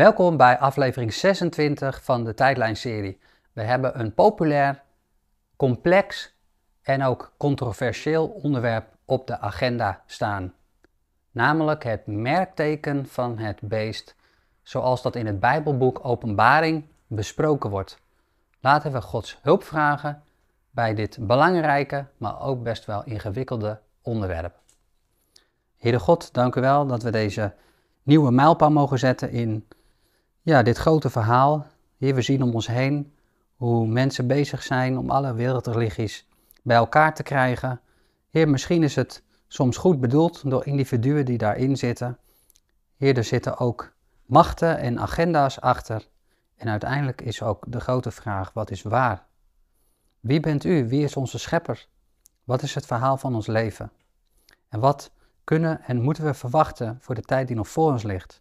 Welkom bij aflevering 26 van de tijdlijn We hebben een populair, complex en ook controversieel onderwerp op de agenda staan. Namelijk het merkteken van het beest, zoals dat in het Bijbelboek Openbaring besproken wordt. Laten we Gods hulp vragen bij dit belangrijke, maar ook best wel ingewikkelde onderwerp. Heere God, dank u wel dat we deze nieuwe mijlpaal mogen zetten in ja, dit grote verhaal. Hier we zien om ons heen hoe mensen bezig zijn om alle wereldreligies bij elkaar te krijgen. Hier misschien is het soms goed bedoeld door individuen die daarin zitten. Hier er zitten ook machten en agenda's achter. En uiteindelijk is ook de grote vraag: wat is waar? Wie bent u? Wie is onze schepper? Wat is het verhaal van ons leven? En wat kunnen en moeten we verwachten voor de tijd die nog voor ons ligt?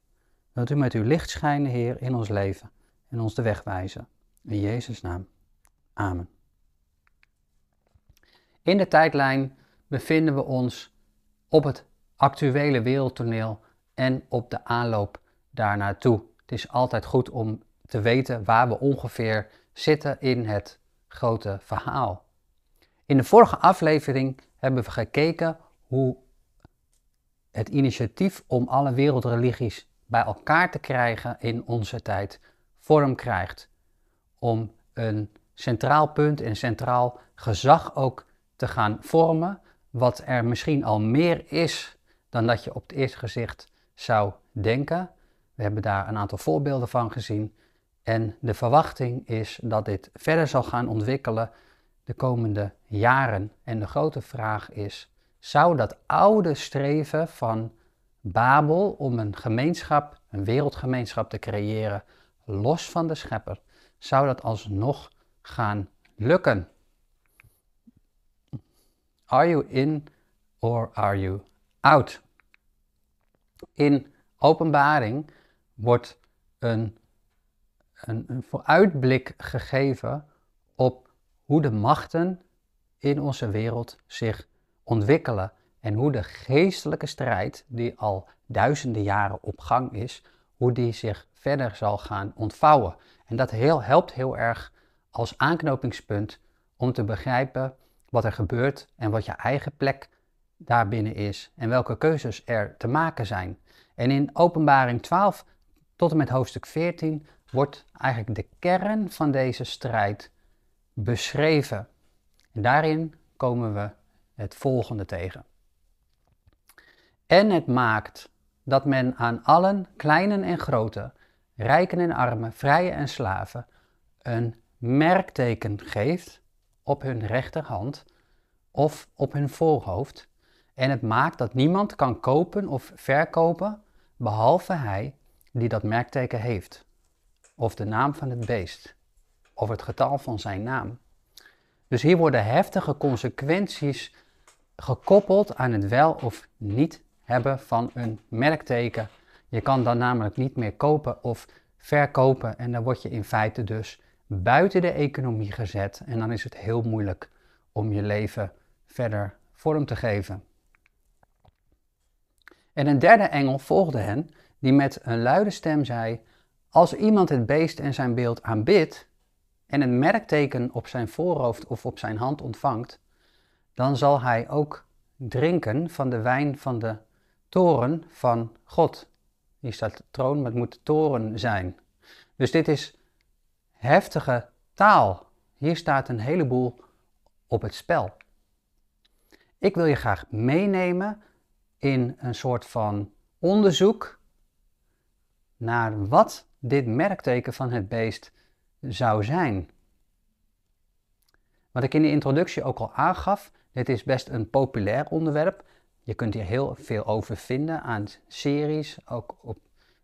Dat u met uw licht schijnen, Heer, in ons leven en ons de weg wijzen. In Jezus' naam. Amen. In de tijdlijn bevinden we ons op het actuele wereldtoneel en op de aanloop daarnaartoe. Het is altijd goed om te weten waar we ongeveer zitten in het grote verhaal. In de vorige aflevering hebben we gekeken hoe het initiatief om alle wereldreligies bij elkaar te krijgen in onze tijd vorm krijgt. Om een centraal punt en centraal gezag ook te gaan vormen, wat er misschien al meer is dan dat je op het eerste gezicht zou denken. We hebben daar een aantal voorbeelden van gezien. En de verwachting is dat dit verder zal gaan ontwikkelen de komende jaren. En de grote vraag is: zou dat oude streven van Babel om een gemeenschap, een wereldgemeenschap te creëren los van de schepper, zou dat alsnog gaan lukken? Are you in or are you out? In openbaring wordt een, een, een vooruitblik gegeven op hoe de machten in onze wereld zich ontwikkelen. En hoe de geestelijke strijd, die al duizenden jaren op gang is, hoe die zich verder zal gaan ontvouwen. En dat heel, helpt heel erg als aanknopingspunt om te begrijpen wat er gebeurt en wat je eigen plek daarbinnen is en welke keuzes er te maken zijn. En in Openbaring 12 tot en met hoofdstuk 14 wordt eigenlijk de kern van deze strijd beschreven. En daarin komen we het volgende tegen. En het maakt dat men aan allen, kleinen en grote, rijken en armen, vrije en slaven, een merkteken geeft op hun rechterhand of op hun voorhoofd. En het maakt dat niemand kan kopen of verkopen behalve hij die dat merkteken heeft, of de naam van het beest, of het getal van zijn naam. Dus hier worden heftige consequenties gekoppeld aan het wel of niet hebben van een merkteken. Je kan dan namelijk niet meer kopen of verkopen en dan word je in feite dus buiten de economie gezet en dan is het heel moeilijk om je leven verder vorm te geven. En een derde engel volgde hen, die met een luide stem zei: Als iemand het beest en zijn beeld aanbidt en een merkteken op zijn voorhoofd of op zijn hand ontvangt, dan zal hij ook drinken van de wijn van de toren van God. Hier staat troon, maar het moet toren zijn. Dus dit is heftige taal. Hier staat een heleboel op het spel. Ik wil je graag meenemen in een soort van onderzoek naar wat dit merkteken van het beest zou zijn. Wat ik in de introductie ook al aangaf, dit is best een populair onderwerp. Je kunt hier heel veel over vinden aan series, ook op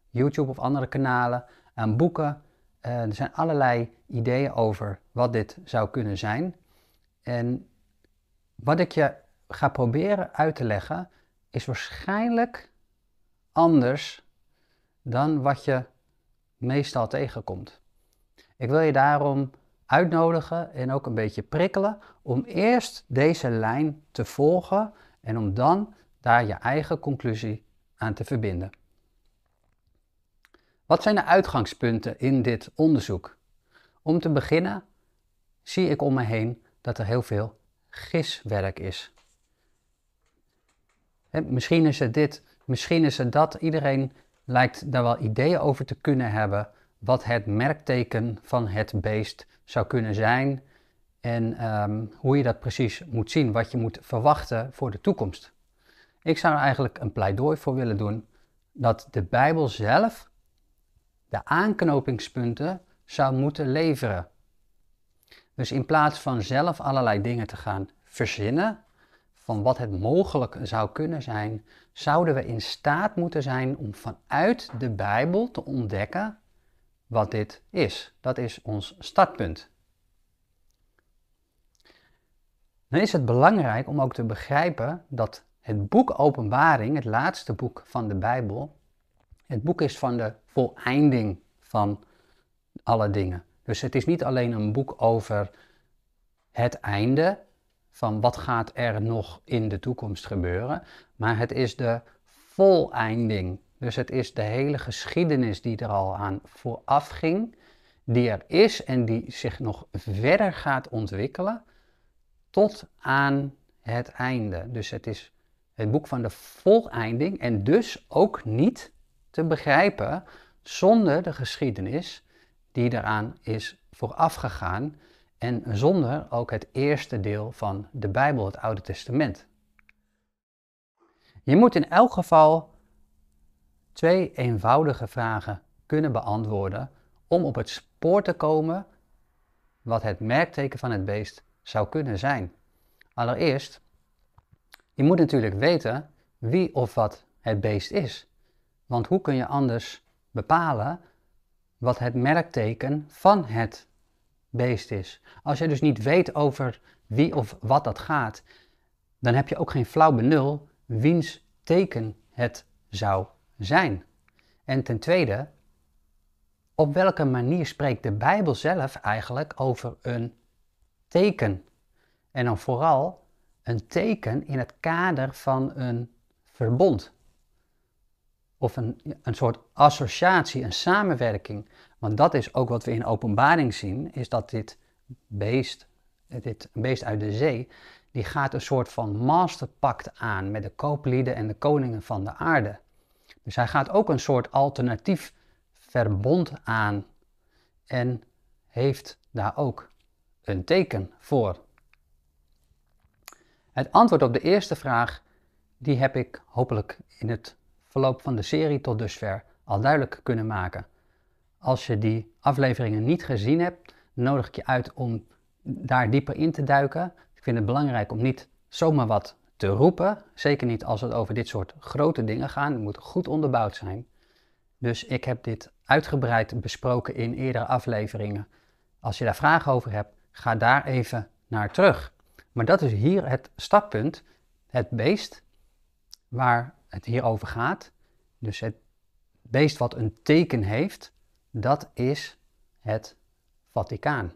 YouTube of andere kanalen, aan boeken. Eh, er zijn allerlei ideeën over wat dit zou kunnen zijn. En wat ik je ga proberen uit te leggen, is waarschijnlijk anders dan wat je meestal tegenkomt. Ik wil je daarom uitnodigen en ook een beetje prikkelen om eerst deze lijn te volgen en om dan daar je eigen conclusie aan te verbinden. Wat zijn de uitgangspunten in dit onderzoek? Om te beginnen zie ik om me heen dat er heel veel giswerk is. misschien is het dit, misschien is het dat. Iedereen lijkt daar wel ideeën over te kunnen hebben wat het merkteken van het beest zou kunnen zijn. En ehm, hoe je dat precies moet zien, wat je moet verwachten voor de toekomst. Ik zou er eigenlijk een pleidooi voor willen doen dat de Bijbel zelf de aanknopingspunten zou moeten leveren. Dus in plaats van zelf allerlei dingen te gaan verzinnen van wat het mogelijk zou kunnen zijn, zouden we in staat moeten zijn om vanuit de Bijbel te ontdekken wat dit is. Dat is ons startpunt. dan is het belangrijk om ook te begrijpen dat het boek Openbaring, het laatste boek van de Bijbel, het boek is van de voleinding van alle dingen. Dus het is niet alleen een boek over het einde, van wat gaat er nog in de toekomst gebeuren, maar het is de voleinding. Dus het is de hele geschiedenis die er al aan vooraf ging, die er is en die zich nog verder gaat ontwikkelen tot aan het einde. Dus het is het boek van de volleinding en dus ook niet te begrijpen zonder de geschiedenis die daaraan is voorafgegaan en zonder ook het eerste deel van de Bijbel, het Oude Testament. Je moet in elk geval twee eenvoudige vragen kunnen beantwoorden om op het spoor te komen wat het merkteken van het beest zou kunnen zijn. Allereerst, je moet natuurlijk weten wie of wat het beest is. Want hoe kun je anders bepalen wat het merkteken van het beest is? Als je dus niet weet over wie of wat dat gaat, dan heb je ook geen flauw benul wiens teken het zou zijn. En ten tweede, op welke manier spreekt de Bijbel zelf eigenlijk over een teken. En dan vooral een teken in het kader van een verbond. Of een, een soort associatie, een samenwerking. Want dat is ook wat we in openbaring zien, is dat dit beest, dit beest uit de zee, die gaat een soort van masterpact aan met de kooplieden en de koningen van de aarde. Dus hij gaat ook een soort alternatief verbond aan en heeft daar ook een teken voor? Het antwoord op de eerste vraag, die heb ik hopelijk in het verloop van de serie tot dusver al duidelijk kunnen maken. Als je die afleveringen niet gezien hebt, nodig ik je uit om daar dieper in te duiken. Ik vind het belangrijk om niet zomaar wat te roepen, zeker niet als het over dit soort grote dingen gaat. Het moet goed onderbouwd zijn. Dus ik heb dit uitgebreid besproken in eerdere afleveringen. Als je daar vragen over hebt, Ga daar even naar terug. Maar dat is hier het startpunt, het beest waar het hier over gaat. Dus het beest wat een teken heeft, dat is het Vaticaan.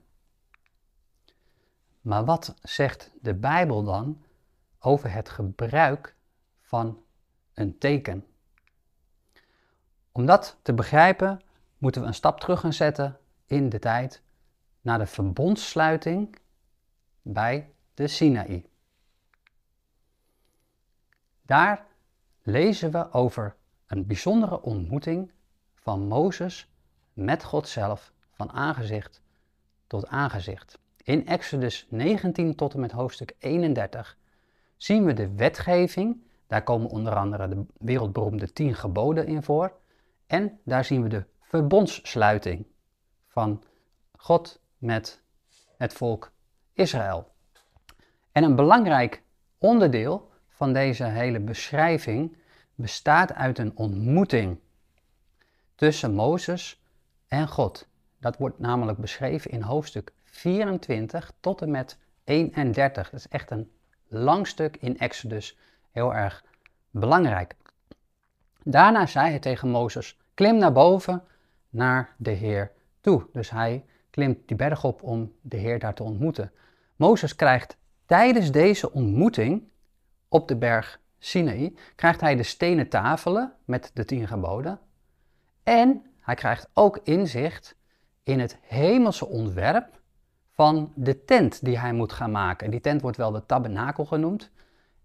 Maar wat zegt de Bijbel dan over het gebruik van een teken? Om dat te begrijpen moeten we een stap terug gaan zetten in de tijd naar de verbondssluiting bij de Sinaï. Daar lezen we over een bijzondere ontmoeting van Mozes met God zelf van aangezicht tot aangezicht. In Exodus 19 tot en met hoofdstuk 31 zien we de wetgeving, daar komen onder andere de wereldberoemde 10 geboden in voor, en daar zien we de verbondssluiting van God met het volk Israël. En een belangrijk onderdeel van deze hele beschrijving bestaat uit een ontmoeting tussen Mozes en God. Dat wordt namelijk beschreven in hoofdstuk 24 tot en met 31. Dat is echt een lang stuk in Exodus, heel erg belangrijk. Daarna zei hij tegen Mozes: Klim naar boven naar de Heer toe. Dus hij klimt die berg op om de Heer daar te ontmoeten. Mozes krijgt tijdens deze ontmoeting op de berg Sinaï, krijgt hij de stenen tafelen met de tien geboden. En hij krijgt ook inzicht in het hemelse ontwerp van de tent die hij moet gaan maken. Die tent wordt wel de tabernakel genoemd.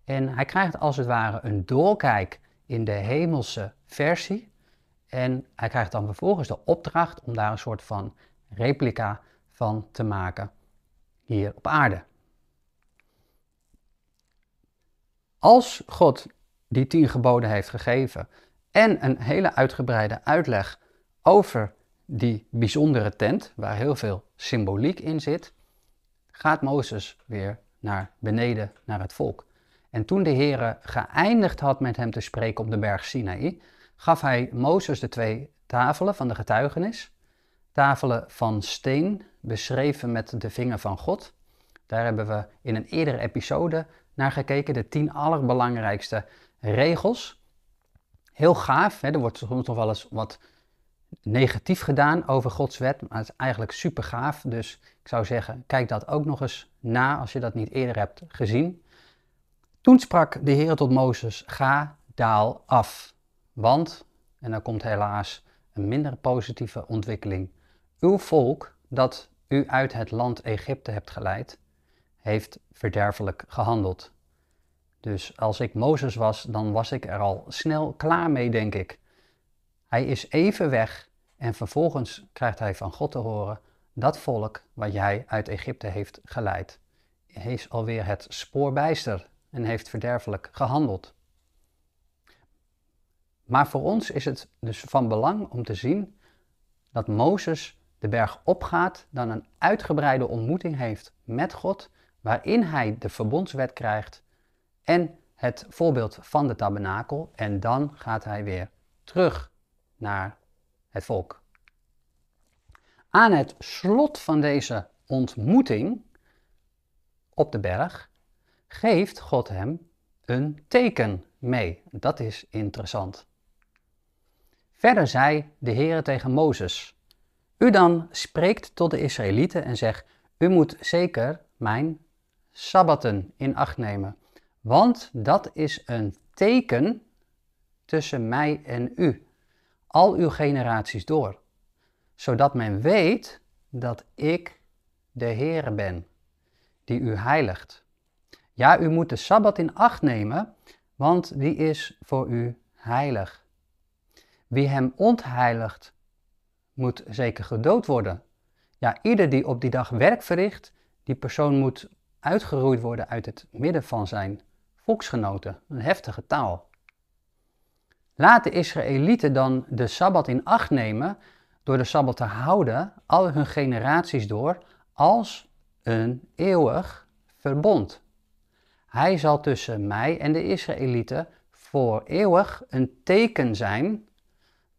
En hij krijgt als het ware een doorkijk in de hemelse versie. En hij krijgt dan vervolgens de opdracht om daar een soort van replica van te maken hier op aarde. Als God die tien geboden heeft gegeven en een hele uitgebreide uitleg over die bijzondere tent, waar heel veel symboliek in zit, gaat Mozes weer naar beneden, naar het volk. En toen de Heere geëindigd had met hem te spreken op de berg Sinaï, gaf hij Mozes de twee tafelen van de getuigenis Tafelen van steen, beschreven met de vinger van God. Daar hebben we in een eerdere episode naar gekeken, de tien allerbelangrijkste regels. Heel gaaf, hè? er wordt soms nog wel eens wat negatief gedaan over Gods wet, maar het is eigenlijk super gaaf. Dus ik zou zeggen, kijk dat ook nog eens na als je dat niet eerder hebt gezien. Toen sprak de Heer tot Mozes: Ga daal af. Want, en dan komt helaas een minder positieve ontwikkeling uw volk, dat u uit het land Egypte hebt geleid, heeft verderfelijk gehandeld. Dus als ik Mozes was, dan was ik er al snel klaar mee, denk ik. Hij is even weg en vervolgens krijgt hij van God te horen: dat volk wat jij uit Egypte heeft geleid, is alweer het spoorbijster en heeft verderfelijk gehandeld. Maar voor ons is het dus van belang om te zien dat Mozes de berg opgaat, dan een uitgebreide ontmoeting heeft met God, waarin hij de verbondswet krijgt en het voorbeeld van de tabernakel. En dan gaat hij weer terug naar het volk. Aan het slot van deze ontmoeting op de berg geeft God hem een teken mee. Dat is interessant. Verder zei de Heer tegen Mozes: u dan spreekt tot de Israëlieten en zegt: U moet zeker mijn sabbaten in acht nemen, want dat is een teken tussen mij en u, al uw generaties door, zodat men weet dat ik de Heere ben, die u heiligt. Ja, u moet de Sabbat in acht nemen, want die is voor u heilig. Wie hem ontheiligt moet zeker gedood worden. Ja, ieder die op die dag werk verricht, die persoon moet uitgeroeid worden uit het midden van zijn volksgenoten. Een heftige taal. Laat de Israëlieten dan de Sabbat in acht nemen door de Sabbat te houden al hun generaties door als een eeuwig verbond. Hij zal tussen mij en de Israëlieten voor eeuwig een teken zijn,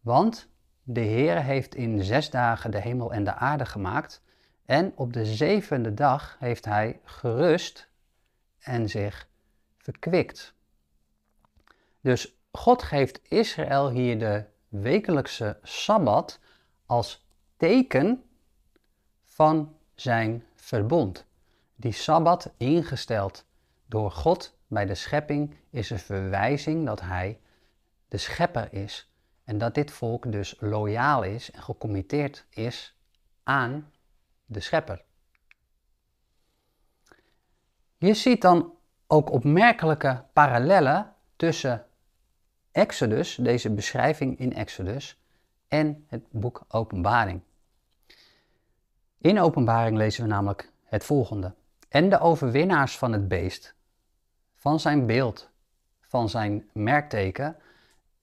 want de Heer heeft in zes dagen de hemel en de aarde gemaakt. En op de zevende dag heeft hij gerust en zich verkwikt. Dus God geeft Israël hier de wekelijkse sabbat als teken van zijn verbond. Die sabbat, ingesteld door God bij de schepping, is een verwijzing dat hij de schepper is en dat dit volk dus loyaal is en gecommitteerd is aan de schepper. Je ziet dan ook opmerkelijke parallellen tussen Exodus, deze beschrijving in Exodus, en het boek Openbaring. In Openbaring lezen we namelijk het volgende. En de overwinnaars van het beest, van zijn beeld, van zijn merkteken,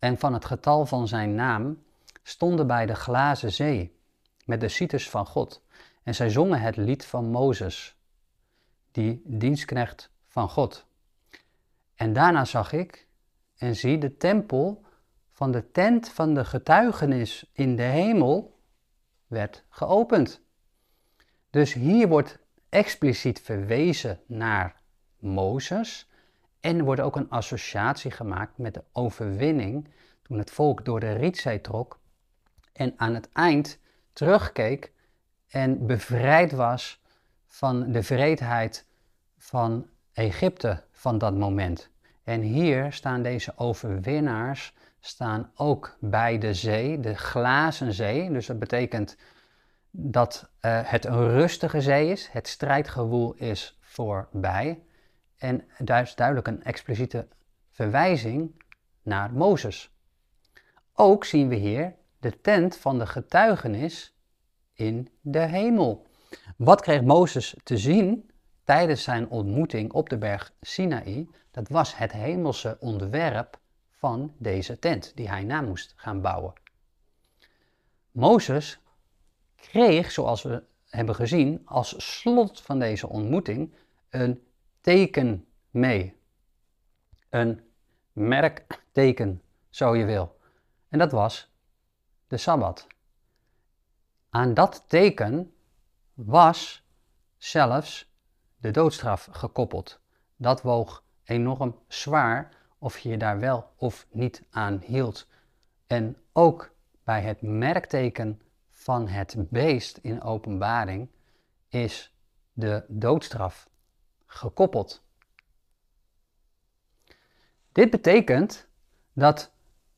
en van het getal van zijn naam stonden bij de glazen zee met de cites van God. En zij zongen het lied van Mozes, die dienstknecht van God. En daarna zag ik, en zie, de tempel van de tent van de getuigenis in de hemel werd geopend. Dus hier wordt expliciet verwezen naar Mozes, en er wordt ook een associatie gemaakt met de overwinning toen het volk door de Rietzee trok en aan het eind terugkeek en bevrijd was van de vreedheid van Egypte van dat moment. En hier staan deze overwinnaars staan ook bij de zee, de glazen zee. Dus dat betekent dat eh, het een rustige zee is. Het strijdgewoel is voorbij. En daar is duidelijk een expliciete verwijzing naar Mozes. Ook zien we hier de tent van de getuigenis in de hemel. Wat kreeg Mozes te zien tijdens zijn ontmoeting op de berg Sinaï? Dat was het hemelse ontwerp van deze tent die hij na moest gaan bouwen. Mozes kreeg, zoals we hebben gezien, als slot van deze ontmoeting een teken mee. Een merkteken, zo je wil. En dat was de Sabbat. Aan dat teken was zelfs de doodstraf gekoppeld. Dat woog enorm zwaar of je je daar wel of niet aan hield. En ook bij het merkteken van het beest in openbaring is de doodstraf gekoppeld. Dit betekent dat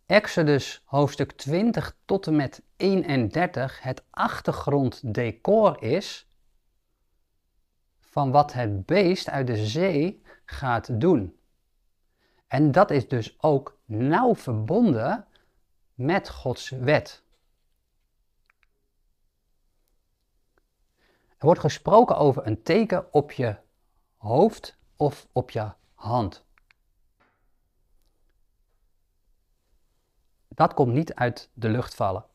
Exodus hoofdstuk 20 tot en met 31 het achtergronddecor is van wat het beest uit de zee gaat doen. En dat is dus ook nauw verbonden met Gods wet. Er wordt gesproken over een teken op je hoofd of op je hand. Dat komt niet uit de lucht vallen.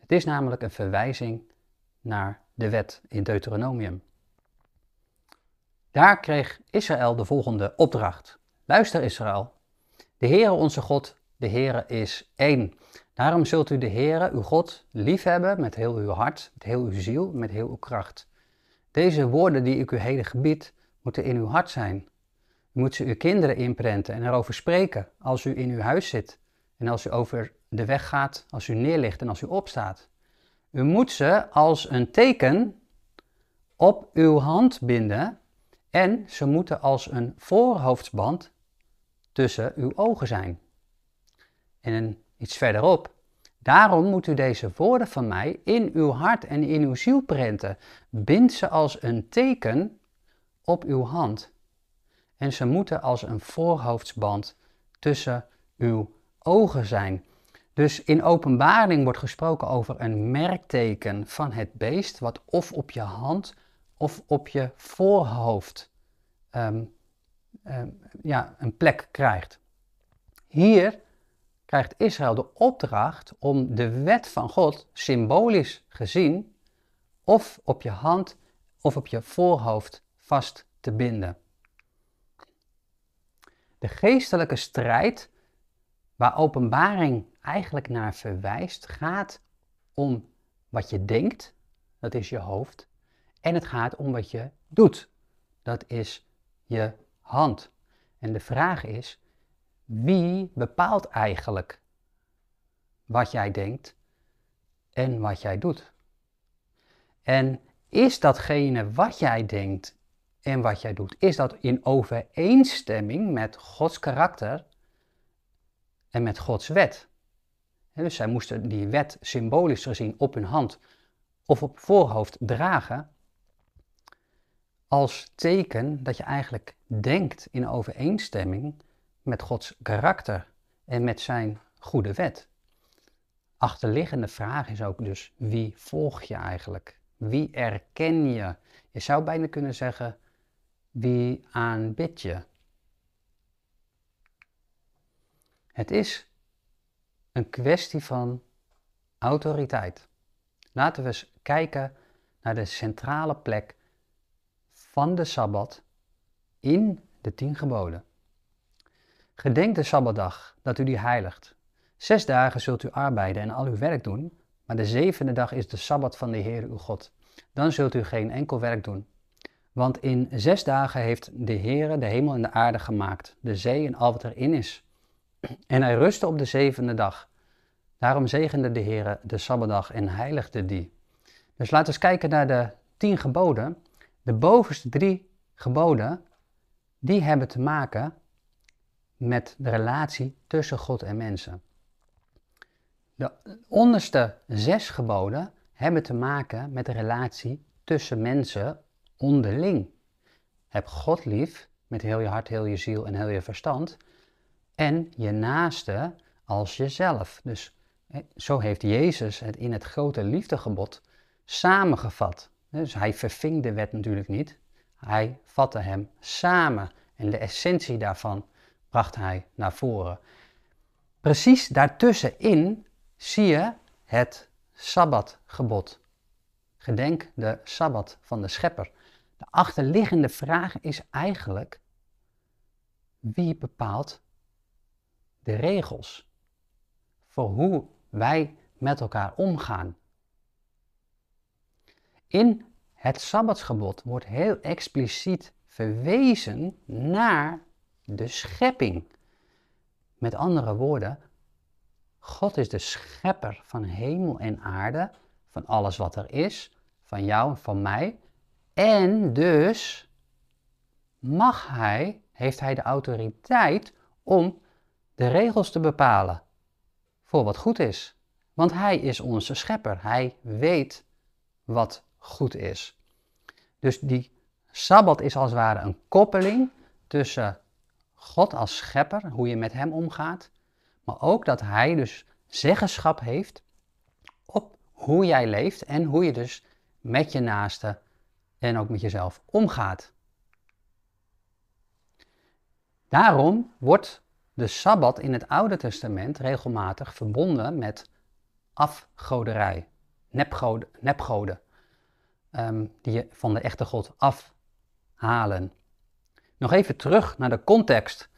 Het is namelijk een verwijzing naar de wet in Deuteronomium. Daar kreeg Israël de volgende opdracht. Luister Israël, de Heere onze God, de Heere is één. Daarom zult u de Heere, uw God, liefhebben met heel uw hart, met heel uw ziel, met heel uw kracht. Deze woorden die ik u heden gebied, moeten in uw hart zijn. U moet ze uw kinderen inprenten en erover spreken als u in uw huis zit en als u over de weg gaat, als u neerligt en als u opstaat. U moet ze als een teken op uw hand binden en ze moeten als een voorhoofdsband tussen uw ogen zijn. En iets verderop Daarom moet u deze woorden van mij in uw hart en in uw ziel prenten. Bind ze als een teken op uw hand. En ze moeten als een voorhoofdsband tussen uw ogen zijn. Dus in openbaring wordt gesproken over een merkteken van het beest, wat of op je hand of op je voorhoofd ehm, ehm, ja, een plek krijgt. Hier krijgt Israël de opdracht om de wet van God symbolisch gezien of op je hand of op je voorhoofd vast te binden. De geestelijke strijd waar openbaring eigenlijk naar verwijst, gaat om wat je denkt, dat is je hoofd, en het gaat om wat je doet, dat is je hand. En de vraag is, wie bepaalt eigenlijk wat jij denkt en wat jij doet? En is datgene wat jij denkt en wat jij doet, is dat in overeenstemming met Gods karakter en met Gods wet? dus zij moesten die wet symbolisch gezien op hun hand of op voorhoofd dragen als teken dat je eigenlijk denkt in overeenstemming met Gods karakter en met zijn goede wet. Achterliggende vraag is ook dus wie volg je eigenlijk? Wie erken je? Je zou bijna kunnen zeggen wie aanbid je? Het is een kwestie van autoriteit. Laten we eens kijken naar de centrale plek van de Sabbat in de tien geboden. Gedenk de Sabbatdag, dat u die heiligt. Zes dagen zult u arbeiden en al uw werk doen, maar de zevende dag is de Sabbat van de Heer uw God. Dan zult u geen enkel werk doen. Want in zes dagen heeft de Heer de hemel en de aarde gemaakt, de zee en al wat erin is. En hij rustte op de zevende dag. Daarom zegende de Heer de Sabbatdag en heiligde die. Dus laten we eens kijken naar de tien geboden. De bovenste drie geboden, die hebben te maken met de relatie tussen God en mensen. De onderste zes geboden hebben te maken met de relatie tussen mensen onderling. Heb God lief met heel je hart, heel je ziel en heel je verstand. En je naaste als jezelf. Dus zo heeft Jezus het in het grote liefdegebod samengevat. Dus hij verving de wet natuurlijk niet. Hij vatte hem samen. En de essentie daarvan bracht hij naar voren. Precies daartussenin zie je het Sabbatgebod. Gedenk de Sabbat van de Schepper. De achterliggende vraag is eigenlijk, wie bepaalt de regels voor hoe wij met elkaar omgaan? In het Sabbatsgebod wordt heel expliciet verwezen naar de schepping. Met andere woorden, God is de schepper van hemel en aarde, van alles wat er is, van jou en van mij. En dus mag hij, heeft hij de autoriteit om de regels te bepalen voor wat goed is. Want hij is onze schepper. Hij weet wat goed is. Dus die sabbat is als het ware een koppeling tussen God als schepper, hoe je met hem omgaat, maar ook dat hij dus zeggenschap heeft op hoe jij leeft en hoe je dus met je naasten en ook met jezelf omgaat. Daarom wordt de Sabbat in het Oude Testament regelmatig verbonden met afgoderij, nepgoden, ehm, die je van de echte God afhalen. Nog even terug naar de context.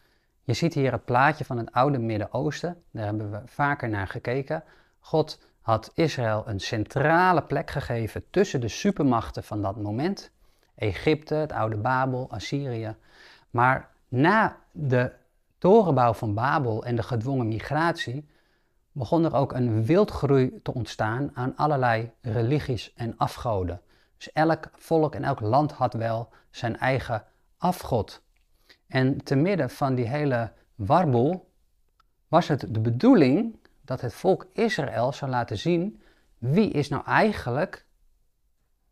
Je ziet hier het plaatje van het oude Midden-Oosten. Daar hebben we vaker naar gekeken. God had Israël een centrale plek gegeven tussen de supermachten van dat moment. Egypte, het oude Babel, Assyrië. Maar na de torenbouw van Babel en de gedwongen migratie begon er ook een wildgroei te ontstaan aan allerlei religies en afgoden. Dus elk volk en elk land had wel zijn eigen afgod. En te midden van die hele warboel was het de bedoeling dat het volk Israël zou laten zien wie is nou eigenlijk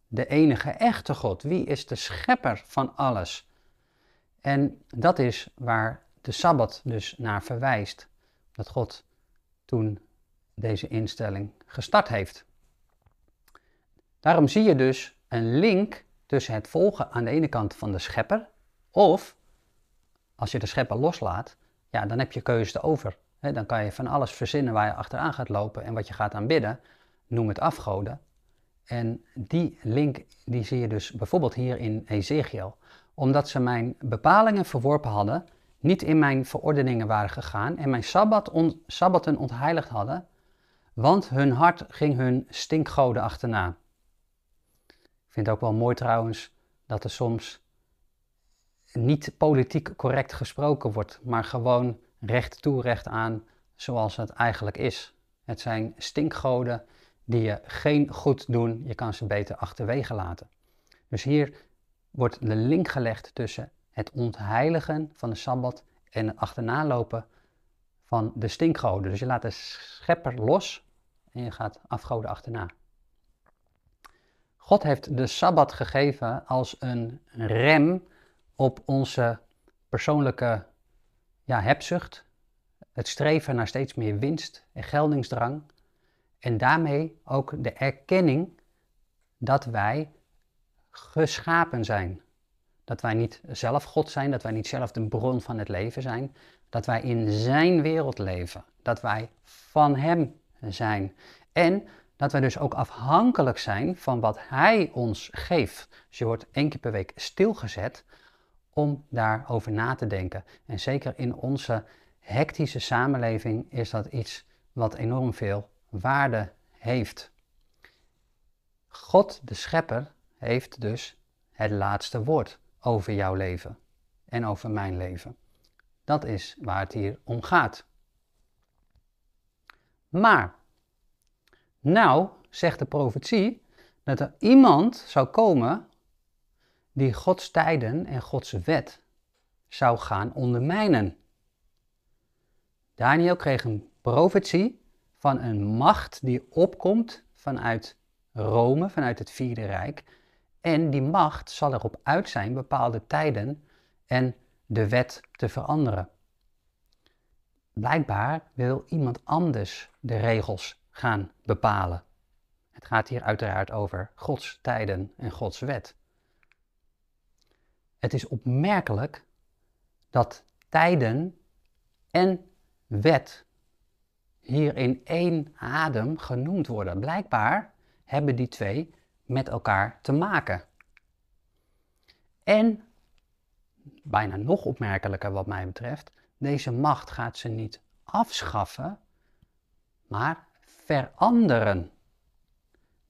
de enige echte God? Wie is de schepper van alles? En dat is waar de Sabbat dus naar verwijst. Dat God toen deze instelling gestart heeft. Daarom zie je dus een link tussen het volgen aan de ene kant van de schepper of als je de schepper loslaat, ja, dan heb je keuze over. dan kan je van alles verzinnen waar je achteraan gaat lopen en wat je gaat aanbidden. Noem het afgoden. En die link die zie je dus bijvoorbeeld hier in Ezekiel. Omdat ze mijn bepalingen verworpen hadden, niet in mijn verordeningen waren gegaan en mijn sabbat on, sabbaten ontheiligd hadden, want hun hart ging hun stinkgoden achterna. Ik vind het ook wel mooi trouwens dat er soms niet politiek correct gesproken wordt, maar gewoon recht toe, recht aan, zoals het eigenlijk is. Het zijn stinkgoden die je geen goed doen, je kan ze beter achterwege laten. Dus hier wordt de link gelegd tussen het ontheiligen van de Sabbat en het achterna lopen van de stinkgoden. Dus je laat de schepper los en je gaat afgoden achterna. God heeft de Sabbat gegeven als een rem op onze persoonlijke ja, hebzucht, het streven naar steeds meer winst en geldingsdrang. En daarmee ook de erkenning dat wij geschapen zijn. Dat wij niet zelf God zijn, dat wij niet zelf de bron van het leven zijn. Dat wij in Zijn wereld leven. Dat wij van Hem zijn. En dat wij dus ook afhankelijk zijn van wat Hij ons geeft. Dus je wordt één keer per week stilgezet om daarover na te denken. En zeker in onze hectische samenleving is dat iets wat enorm veel waarde heeft. God, de Schepper, heeft dus het laatste woord over jouw leven en over mijn leven. Dat is waar het hier om gaat. Maar, nou zegt de profetie dat er iemand zou komen die Gods tijden en Gods wet zou gaan ondermijnen. Daniel kreeg een profetie van een macht die opkomt vanuit Rome, vanuit het Vierde Rijk. En die macht zal erop uit zijn bepaalde tijden en de wet te veranderen. Blijkbaar wil iemand anders de regels gaan bepalen. Het gaat hier uiteraard over Gods tijden en Gods wet. Het is opmerkelijk dat tijden en wet hier in één adem genoemd worden. Blijkbaar hebben die twee met elkaar te maken. En, bijna nog opmerkelijker wat mij betreft, deze macht gaat ze niet afschaffen, maar veranderen.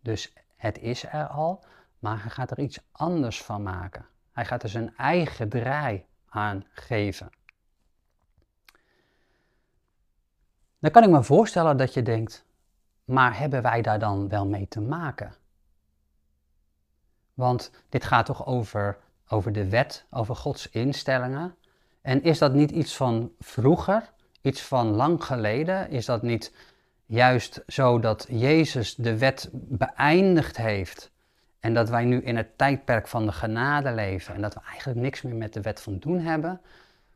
Dus het is er al, maar hij gaat er iets anders van maken. Hij gaat er zijn eigen draai aan geven. Dan kan ik me voorstellen dat je denkt, maar hebben wij daar dan wel mee te maken? Want dit gaat toch over, over de wet, over Gods instellingen. En is dat niet iets van vroeger, iets van lang geleden? Is dat niet juist zo dat Jezus de wet beëindigd heeft en dat wij nu in het tijdperk van de genade leven en dat we eigenlijk niks meer met de wet van doen hebben.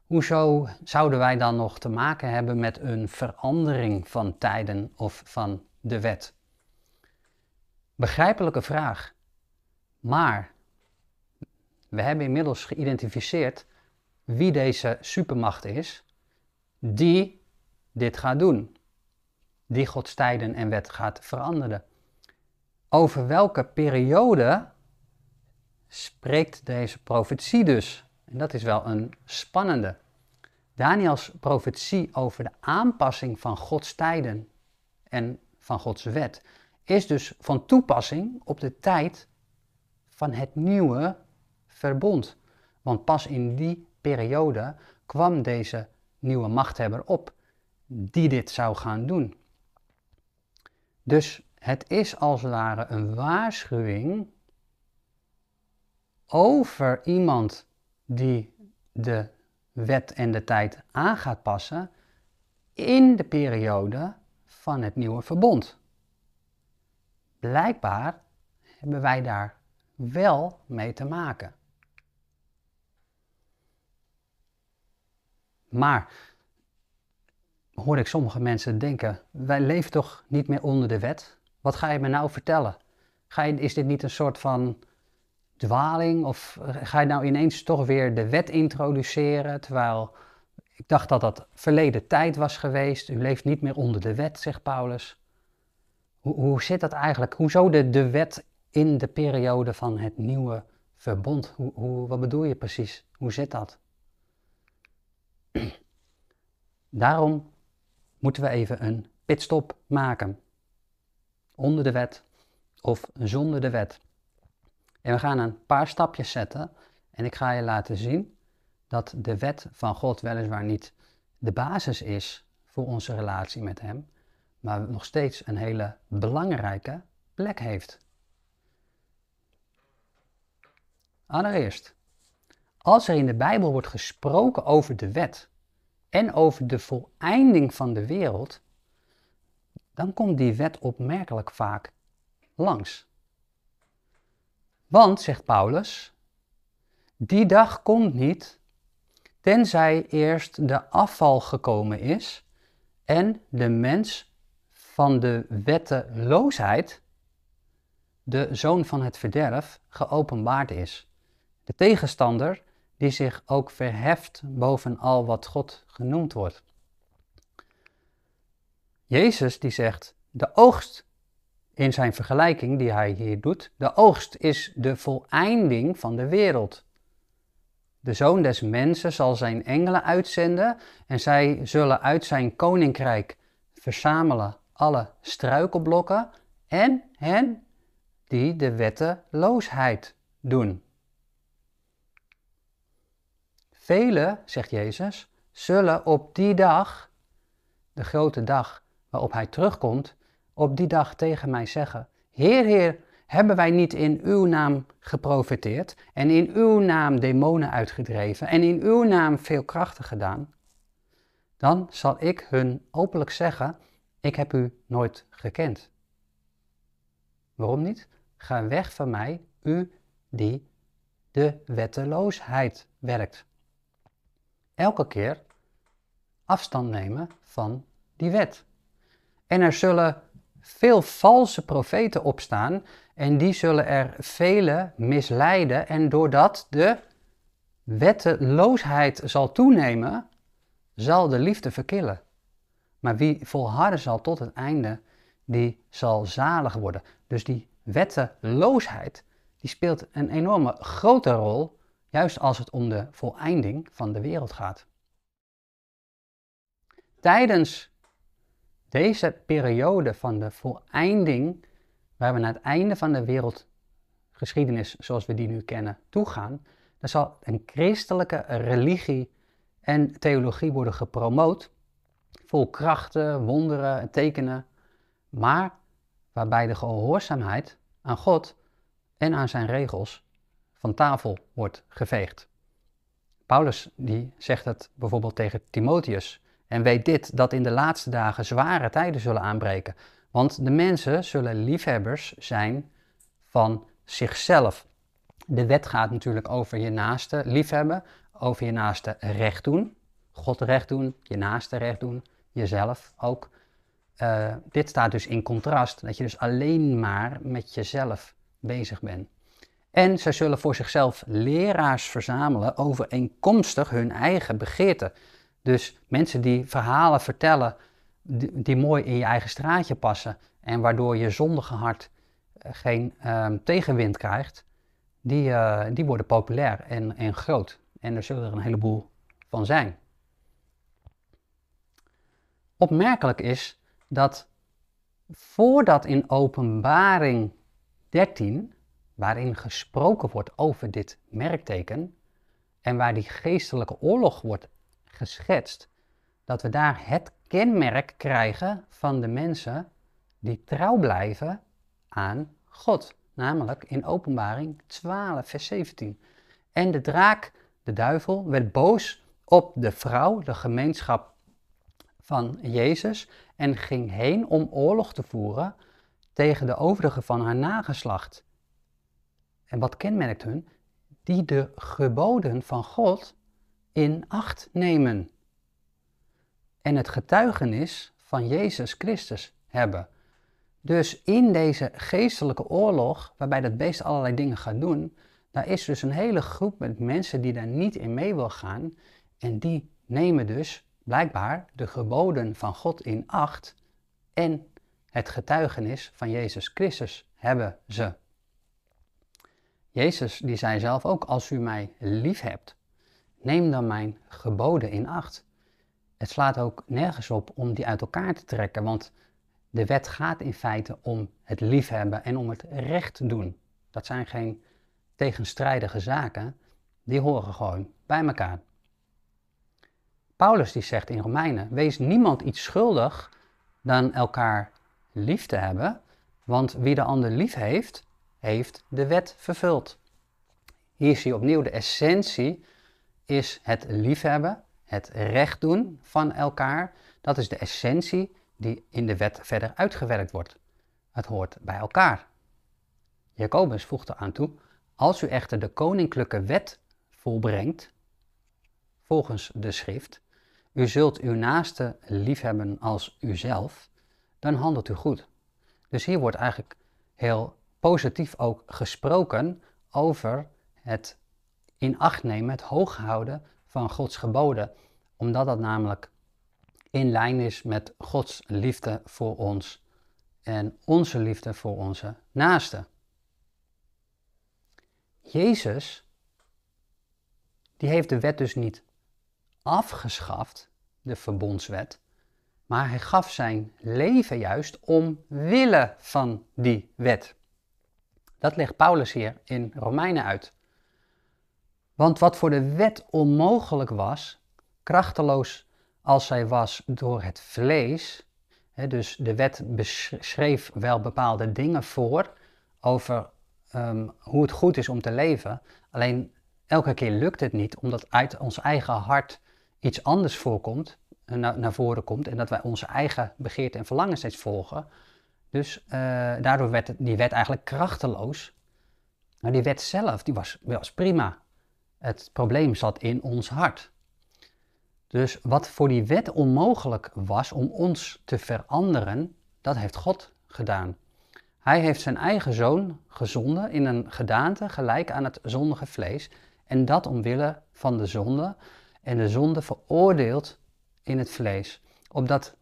Hoezo zouden wij dan nog te maken hebben met een verandering van tijden of van de wet? Begrijpelijke vraag. Maar we hebben inmiddels geïdentificeerd wie deze supermacht is die dit gaat doen. Die Gods tijden en wet gaat veranderen over welke periode spreekt deze profetie dus? En dat is wel een spannende. Daniels profetie over de aanpassing van Gods tijden en van Gods wet is dus van toepassing op de tijd van het nieuwe verbond. Want pas in die periode kwam deze nieuwe machthebber op die dit zou gaan doen. Dus het is als het ware een waarschuwing over iemand die de wet en de tijd aan gaat passen in de periode van het nieuwe verbond. Blijkbaar hebben wij daar wel mee te maken. Maar hoor ik sommige mensen denken: wij leven toch niet meer onder de wet? Wat ga je me nou vertellen? Ga je, is dit niet een soort van dwaling? Of ga je nou ineens toch weer de wet introduceren? Terwijl ik dacht dat dat verleden tijd was geweest. U leeft niet meer onder de wet, zegt Paulus. Hoe, hoe zit dat eigenlijk? Hoezo de, de wet in de periode van het nieuwe verbond? Hoe, hoe, wat bedoel je precies? Hoe zit dat? Daarom moeten we even een pitstop maken onder de wet of zonder de wet. En we gaan een paar stapjes zetten en ik ga je laten zien dat de wet van God weliswaar niet de basis is voor onze relatie met Hem, maar nog steeds een hele belangrijke plek heeft. Allereerst, als er in de Bijbel wordt gesproken over de wet en over de voleinding van de wereld, dan komt die wet opmerkelijk vaak langs. Want, zegt Paulus, die dag komt niet, tenzij eerst de afval gekomen is en de mens van de wetteloosheid, de zoon van het verderf, geopenbaard is. De tegenstander die zich ook verheft boven al wat God genoemd wordt. Jezus die zegt, de oogst in zijn vergelijking die hij hier doet, de oogst is de voleinding van de wereld. De zoon des mensen zal zijn engelen uitzenden en zij zullen uit zijn koninkrijk verzamelen alle struikelblokken en hen die de wetteloosheid doen. Velen, zegt Jezus, zullen op die dag, de grote dag, waarop hij terugkomt, op die dag tegen mij zeggen: Heer, Heer, hebben wij niet in uw naam geprofiteerd en in uw naam demonen uitgedreven en in uw naam veel krachten gedaan? Dan zal ik hun openlijk zeggen: Ik heb u nooit gekend. Waarom niet? Ga weg van mij, u die de wetteloosheid werkt. Elke keer afstand nemen van die wet. En er zullen veel valse profeten opstaan en die zullen er velen misleiden. En doordat de wetteloosheid zal toenemen, zal de liefde verkillen. Maar wie volharden zal tot het einde, die zal zalig worden. Dus die wetteloosheid, die speelt een enorme grote rol, juist als het om de voleinding van de wereld gaat. Tijdens deze periode van de voleinding, waar we naar het einde van de wereldgeschiedenis zoals we die nu kennen toegaan, dan zal een christelijke religie en theologie worden gepromoot, vol krachten, wonderen en tekenen, maar waarbij de gehoorzaamheid aan God en aan zijn regels van tafel wordt geveegd. Paulus die zegt het bijvoorbeeld tegen Timotheus en weet dit, dat in de laatste dagen zware tijden zullen aanbreken. Want de mensen zullen liefhebbers zijn van zichzelf. De wet gaat natuurlijk over je naaste liefhebben, over je naaste recht doen. God recht doen, je naaste recht doen, jezelf ook. Eh, dit staat dus in contrast, dat je dus alleen maar met jezelf bezig bent. En zij zullen voor zichzelf leraars verzamelen overeenkomstig hun eigen begeerten dus mensen die verhalen vertellen die, mooi in je eigen straatje passen en waardoor je zondige hart eh, geen ehm, tegenwind krijgt, die, eh, die worden populair en, en groot. En er zullen er een heleboel van zijn. Opmerkelijk is dat voordat in Openbaring 13, waarin gesproken wordt over dit merkteken en waar die geestelijke oorlog wordt geschetst dat we daar het kenmerk krijgen van de mensen die trouw blijven aan God. Namelijk in Openbaring 12, vers 17. En de draak, de duivel, werd boos op de vrouw, de gemeenschap van Jezus, en ging heen om oorlog te voeren tegen de overige van haar nageslacht. En wat kenmerkt hun? Die de geboden van God in acht nemen. En het getuigenis van Jezus Christus hebben. Dus in deze geestelijke oorlog, waarbij dat beest allerlei dingen gaat doen, daar is dus een hele groep met mensen die daar niet in mee wil gaan. En die nemen dus blijkbaar de geboden van God in acht en het getuigenis van Jezus Christus hebben ze. Jezus die zei zelf ook, als u mij lief hebt, neem dan mijn geboden in acht. Het slaat ook nergens op om die uit elkaar te trekken, want de wet gaat in feite om het liefhebben en om het recht doen. Dat zijn geen tegenstrijdige zaken, die horen gewoon bij elkaar. Paulus die zegt in Romeinen, wees niemand iets schuldig dan elkaar lief te hebben, want wie de ander lief heeft, heeft de wet vervuld. Hier zie je opnieuw de essentie is het liefhebben, het recht doen van elkaar. Dat is de essentie die in de wet verder uitgewerkt wordt. Het hoort bij elkaar. Jacobus voegt aan toe: Als u echter de koninklijke wet volbrengt, volgens de schrift, u zult uw naaste liefhebben als uzelf, dan handelt u goed. Dus hier wordt eigenlijk heel positief ook gesproken over het in acht nemen, het hoog houden van Gods geboden, omdat dat namelijk in lijn is met Gods liefde voor ons en onze liefde voor onze naasten. Jezus, die heeft de wet dus niet afgeschaft, de verbondswet, maar hij gaf zijn leven juist willen van die wet. Dat legt Paulus hier in Romeinen uit. Want wat voor de wet onmogelijk was, krachteloos als zij was door het vlees, hè, dus de wet beschreef wel bepaalde dingen voor over ehm, hoe het goed is om te leven, alleen elke keer lukt het niet omdat uit ons eigen hart iets anders voorkomt, eh, naar, naar voren komt en dat wij onze eigen begeerten en verlangen steeds volgen. Dus eh, daardoor werd die wet eigenlijk krachteloos. Maar die wet zelf, die was, was prima. Het probleem zat in ons hart. Dus wat voor die wet onmogelijk was om ons te veranderen, dat heeft God gedaan. Hij heeft zijn eigen zoon gezonden in een gedaante gelijk aan het zondige vlees. En dat omwille van de zonde. En de zonde veroordeeld in het vlees. Opdat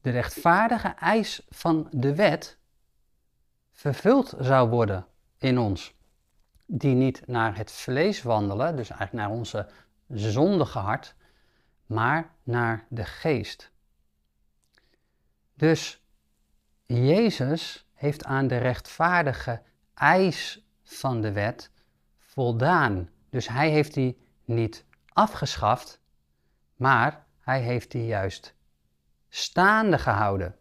de rechtvaardige eis van de wet vervuld zou worden in ons die niet naar het vlees wandelen, dus eigenlijk naar onze zondige hart, maar naar de geest. Dus Jezus heeft aan de rechtvaardige eis van de wet voldaan. Dus hij heeft die niet afgeschaft, maar hij heeft die juist staande gehouden.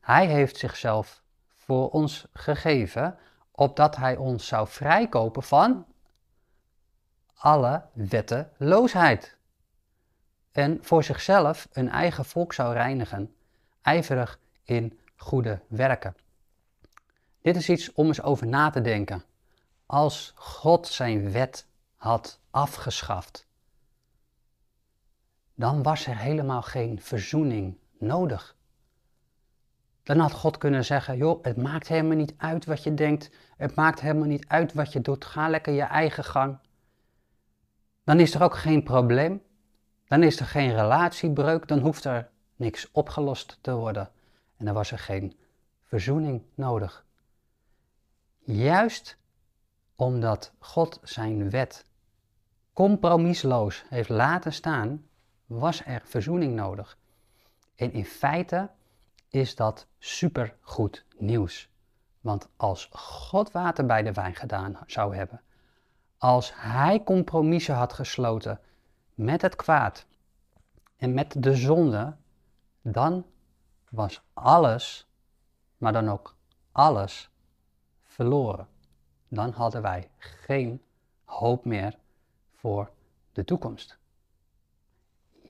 Hij heeft zichzelf voor ons gegeven opdat hij ons zou vrijkopen van alle wetteloosheid. En voor zichzelf een eigen volk zou reinigen, ijverig in goede werken. Dit is iets om eens over na te denken. Als God zijn wet had afgeschaft, dan was er helemaal geen verzoening nodig. Dan had God kunnen zeggen, joh, het maakt helemaal niet uit wat je denkt. Het maakt helemaal niet uit wat je doet. Ga lekker je eigen gang. Dan is er ook geen probleem. Dan is er geen relatiebreuk. Dan hoeft er niks opgelost te worden. En dan was er geen verzoening nodig. Juist omdat God zijn wet compromisloos heeft laten staan, was er verzoening nodig. En in feite is dat supergoed nieuws. Want als God water bij de wijn gedaan zou hebben, als Hij compromissen had gesloten met het kwaad en met de zonde, dan was alles, maar dan ook alles, verloren. Dan hadden wij geen hoop meer voor de toekomst.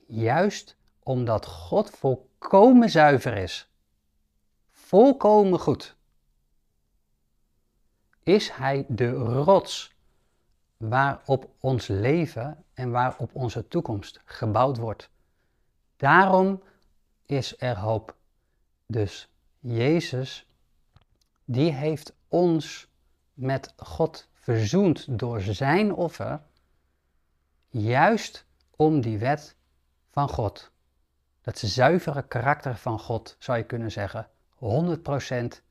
Juist omdat God volkomen zuiver is, volkomen goed? Is Hij de rots waarop ons leven en waarop onze toekomst gebouwd wordt? Daarom is er hoop. Dus Jezus, die heeft ons met God verzoend door zijn offer, juist om die wet van God. Dat zuivere karakter van God, zou je kunnen zeggen. 100%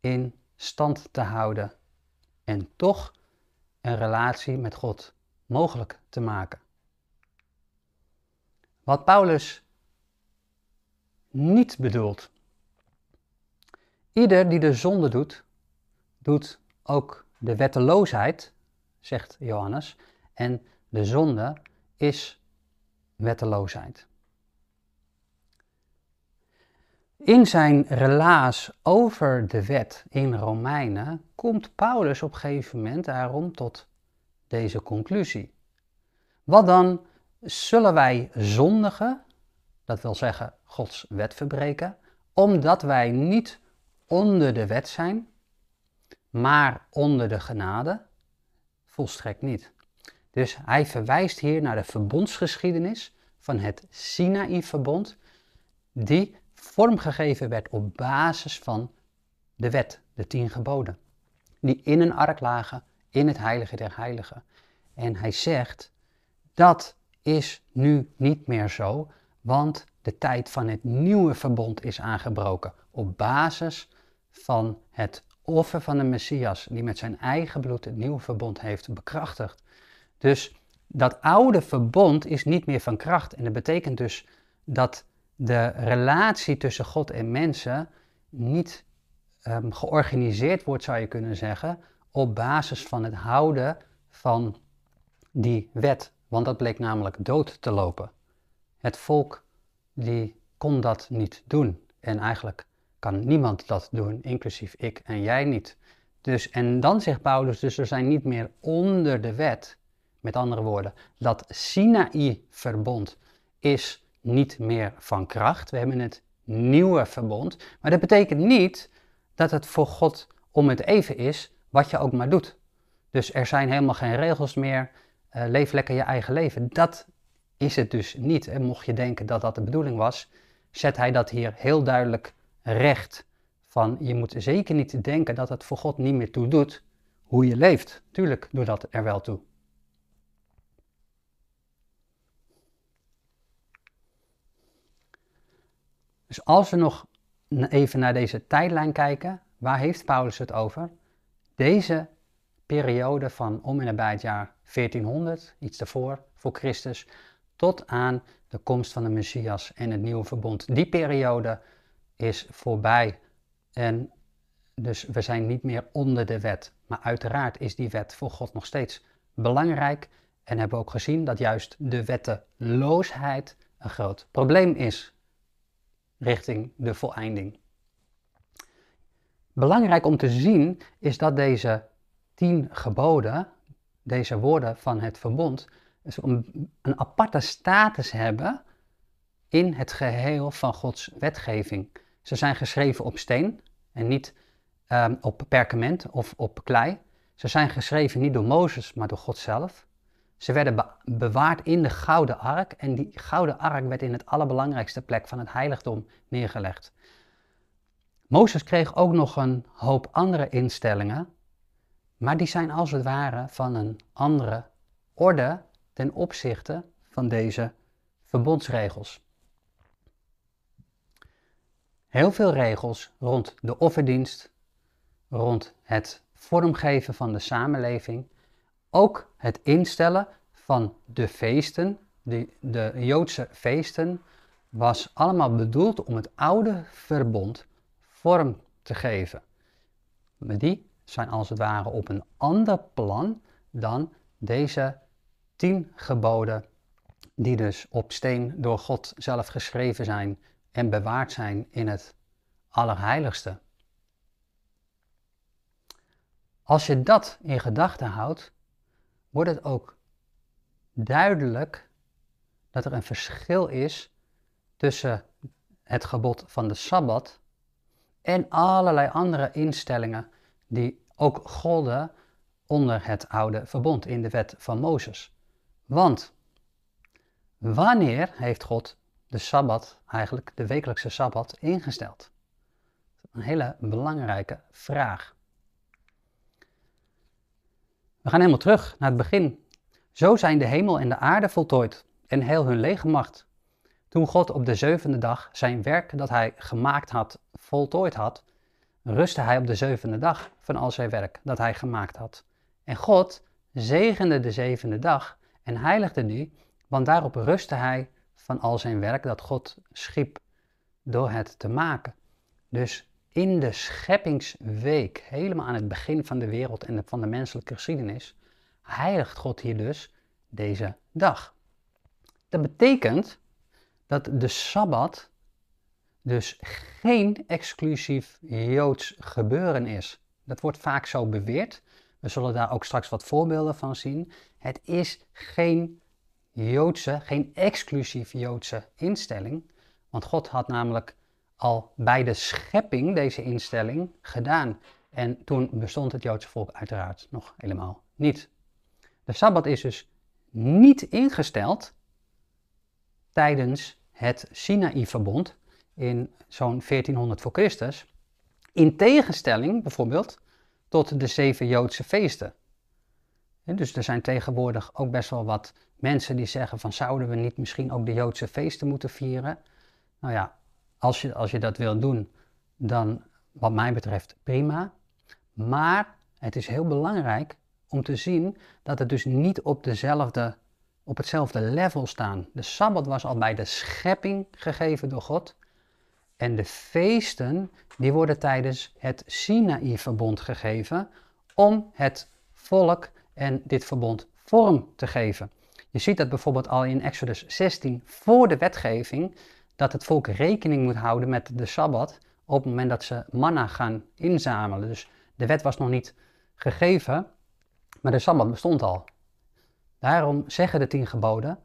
in stand te houden en toch een relatie met God mogelijk te maken. Wat Paulus niet bedoelt. Ieder die de zonde doet, doet ook de wetteloosheid, zegt Johannes, en de zonde is wetteloosheid. In zijn relaas over de wet in Romeinen komt Paulus op een gegeven moment daarom tot deze conclusie. Wat dan zullen wij zondigen, dat wil zeggen Gods wet verbreken, omdat wij niet onder de wet zijn, maar onder de genade? Volstrekt niet. Dus hij verwijst hier naar de verbondsgeschiedenis van het Sinaï-verbond, die vormgegeven werd op basis van de wet, de tien geboden, die in een ark lagen, in het heilige der heiligen. En hij zegt, dat is nu niet meer zo, want de tijd van het nieuwe verbond is aangebroken op basis van het offer van de Messias, die met zijn eigen bloed het nieuwe verbond heeft bekrachtigd. Dus dat oude verbond is niet meer van kracht en dat betekent dus dat de relatie tussen God en mensen niet ehm, georganiseerd wordt, zou je kunnen zeggen, op basis van het houden van die wet. Want dat bleek namelijk dood te lopen. Het volk die kon dat niet doen. En eigenlijk kan niemand dat doen, inclusief ik en jij niet. Dus, en dan zegt Paulus, dus er zijn niet meer onder de wet, met andere woorden, dat Sinaï-verbond is niet meer van kracht. We hebben het nieuwe verbond. Maar dat betekent niet dat het voor God om het even is wat je ook maar doet. Dus er zijn helemaal geen regels meer. Eh, leef lekker je eigen leven. Dat is het dus niet. En mocht je denken dat dat de bedoeling was, zet hij dat hier heel duidelijk recht. Van je moet zeker niet denken dat het voor God niet meer toe doet hoe je leeft. Tuurlijk doet dat er wel toe. Dus als we nog even naar deze tijdlijn kijken, waar heeft Paulus het over? Deze periode van om en nabij het jaar 1400, iets daarvoor, voor Christus, tot aan de komst van de Messias en het nieuwe verbond. Die periode is voorbij en dus we zijn niet meer onder de wet. Maar uiteraard is die wet voor God nog steeds belangrijk en hebben we ook gezien dat juist de wetteloosheid een groot probleem is richting de voleinding. Belangrijk om te zien is dat deze tien geboden, deze woorden van het verbond, dus een, aparte status hebben in het geheel van Gods wetgeving. Ze zijn geschreven op steen en niet ehm, op perkament of op klei. Ze zijn geschreven niet door Mozes, maar door God zelf. Ze werden bewaard in de gouden ark en die gouden ark werd in het allerbelangrijkste plek van het heiligdom neergelegd. Mozes kreeg ook nog een hoop andere instellingen, maar die zijn als het ware van een andere orde ten opzichte van deze verbondsregels. Heel veel regels rond de offerdienst, rond het vormgeven van de samenleving, ook het instellen van de feesten, de, de Joodse feesten, was allemaal bedoeld om het oude verbond vorm te geven. Maar die zijn als het ware op een ander plan dan deze tien geboden, die dus op steen door God zelf geschreven zijn en bewaard zijn in het Allerheiligste. Als je dat in gedachten houdt, wordt het ook duidelijk dat er een verschil is tussen het gebod van de Sabbat en allerlei andere instellingen die ook golden onder het oude verbond in de wet van Mozes. Want wanneer heeft God de Sabbat, eigenlijk de wekelijkse Sabbat, ingesteld? Een hele belangrijke vraag. We gaan helemaal terug naar het begin. Zo zijn de hemel en de aarde voltooid en heel hun legermacht. Toen God op de zevende dag zijn werk dat hij gemaakt had voltooid had, rustte hij op de zevende dag van al zijn werk dat hij gemaakt had. En God zegende de zevende dag en heiligde die, want daarop rustte hij van al zijn werk dat God schiep door het te maken. Dus in de scheppingsweek, helemaal aan het begin van de wereld en van de menselijke geschiedenis, heiligt God hier dus deze dag. Dat betekent dat de Sabbat dus geen exclusief Joods gebeuren is. Dat wordt vaak zo beweerd. We zullen daar ook straks wat voorbeelden van zien. Het is geen Joodse, geen exclusief Joodse instelling. Want God had namelijk al bij de schepping, deze instelling, gedaan. En toen bestond het Joodse volk uiteraard nog helemaal niet. De Sabbat is dus niet ingesteld tijdens het Sinaï-verbond in zo'n 1400 voor Christus. In tegenstelling bijvoorbeeld tot de zeven Joodse feesten. dus er zijn tegenwoordig ook best wel wat mensen die zeggen van zouden we niet misschien ook de Joodse feesten moeten vieren? Nou ja, als je, als je dat wil doen, dan wat mij betreft prima. Maar het is heel belangrijk om te zien dat het dus niet op, dezelfde, op hetzelfde level staan. De Sabbat was al bij de schepping gegeven door God. En de feesten, die worden tijdens het Sinaï-verbond gegeven om het volk en dit verbond vorm te geven. Je ziet dat bijvoorbeeld al in Exodus 16 voor de wetgeving dat het volk rekening moet houden met de Sabbat op het moment dat ze manna gaan inzamelen. Dus de wet was nog niet gegeven, maar de Sabbat bestond al. Daarom zeggen de tien geboden,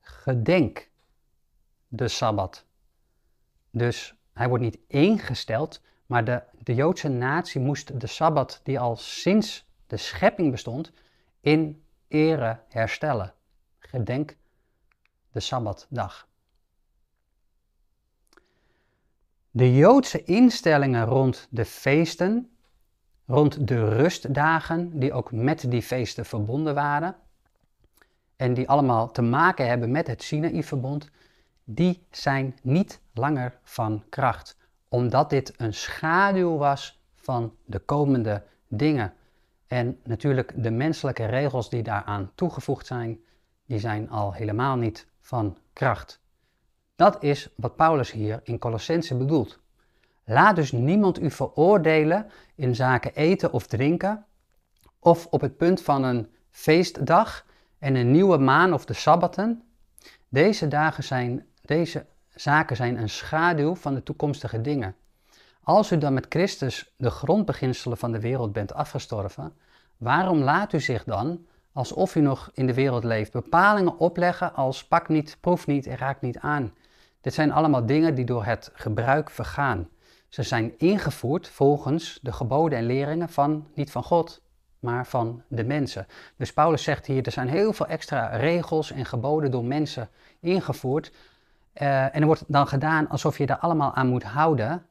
gedenk de Sabbat. Dus hij wordt niet ingesteld, maar de, de Joodse natie moest de Sabbat, die al sinds de schepping bestond, in ere herstellen. Gedenk de Sabbatdag. De Joodse instellingen rond de feesten, rond de rustdagen, die ook met die feesten verbonden waren, en die allemaal te maken hebben met het Sinaï-verbond, die zijn niet langer van kracht, omdat dit een schaduw was van de komende dingen. En natuurlijk de menselijke regels die daaraan toegevoegd zijn, die zijn al helemaal niet van kracht. Dat is wat Paulus hier in Colossense bedoelt. Laat dus niemand u veroordelen in zaken eten of drinken, of op het punt van een feestdag en een nieuwe maan of de sabbaten. Deze, dagen zijn, deze zaken zijn een schaduw van de toekomstige dingen. Als u dan met Christus de grondbeginselen van de wereld bent afgestorven, waarom laat u zich dan, alsof u nog in de wereld leeft, bepalingen opleggen als pak niet, proef niet en raak niet aan? Dit zijn allemaal dingen die door het gebruik vergaan. Ze zijn ingevoerd volgens de geboden en leringen van, niet van God, maar van de mensen. Dus Paulus zegt hier, er zijn heel veel extra regels en geboden door mensen ingevoerd. Eh, en er wordt dan gedaan alsof je er allemaal aan moet houden.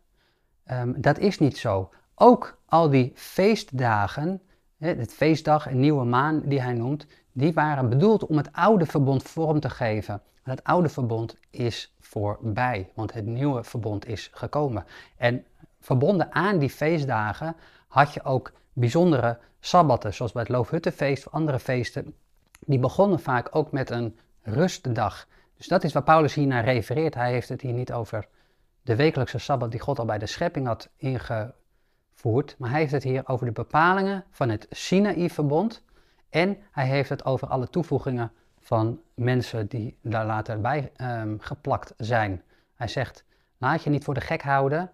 Ehm, dat is niet zo. Ook al die feestdagen, het feestdag en nieuwe maan die hij noemt, die waren bedoeld om het oude verbond vorm te geven. Het oude verbond is voorbij, want het nieuwe verbond is gekomen. En verbonden aan die feestdagen had je ook bijzondere sabbatten, zoals bij het Loofhuttenfeest of andere feesten. Die begonnen vaak ook met een rustdag. Dus dat is waar Paulus hier naar refereert. Hij heeft het hier niet over de wekelijkse sabbat die God al bij de schepping had ingevoerd, maar hij heeft het hier over de bepalingen van het Sinaï-verbond en hij heeft het over alle toevoegingen van mensen die daar later bij ehm, geplakt zijn. Hij zegt, laat je niet voor de gek houden,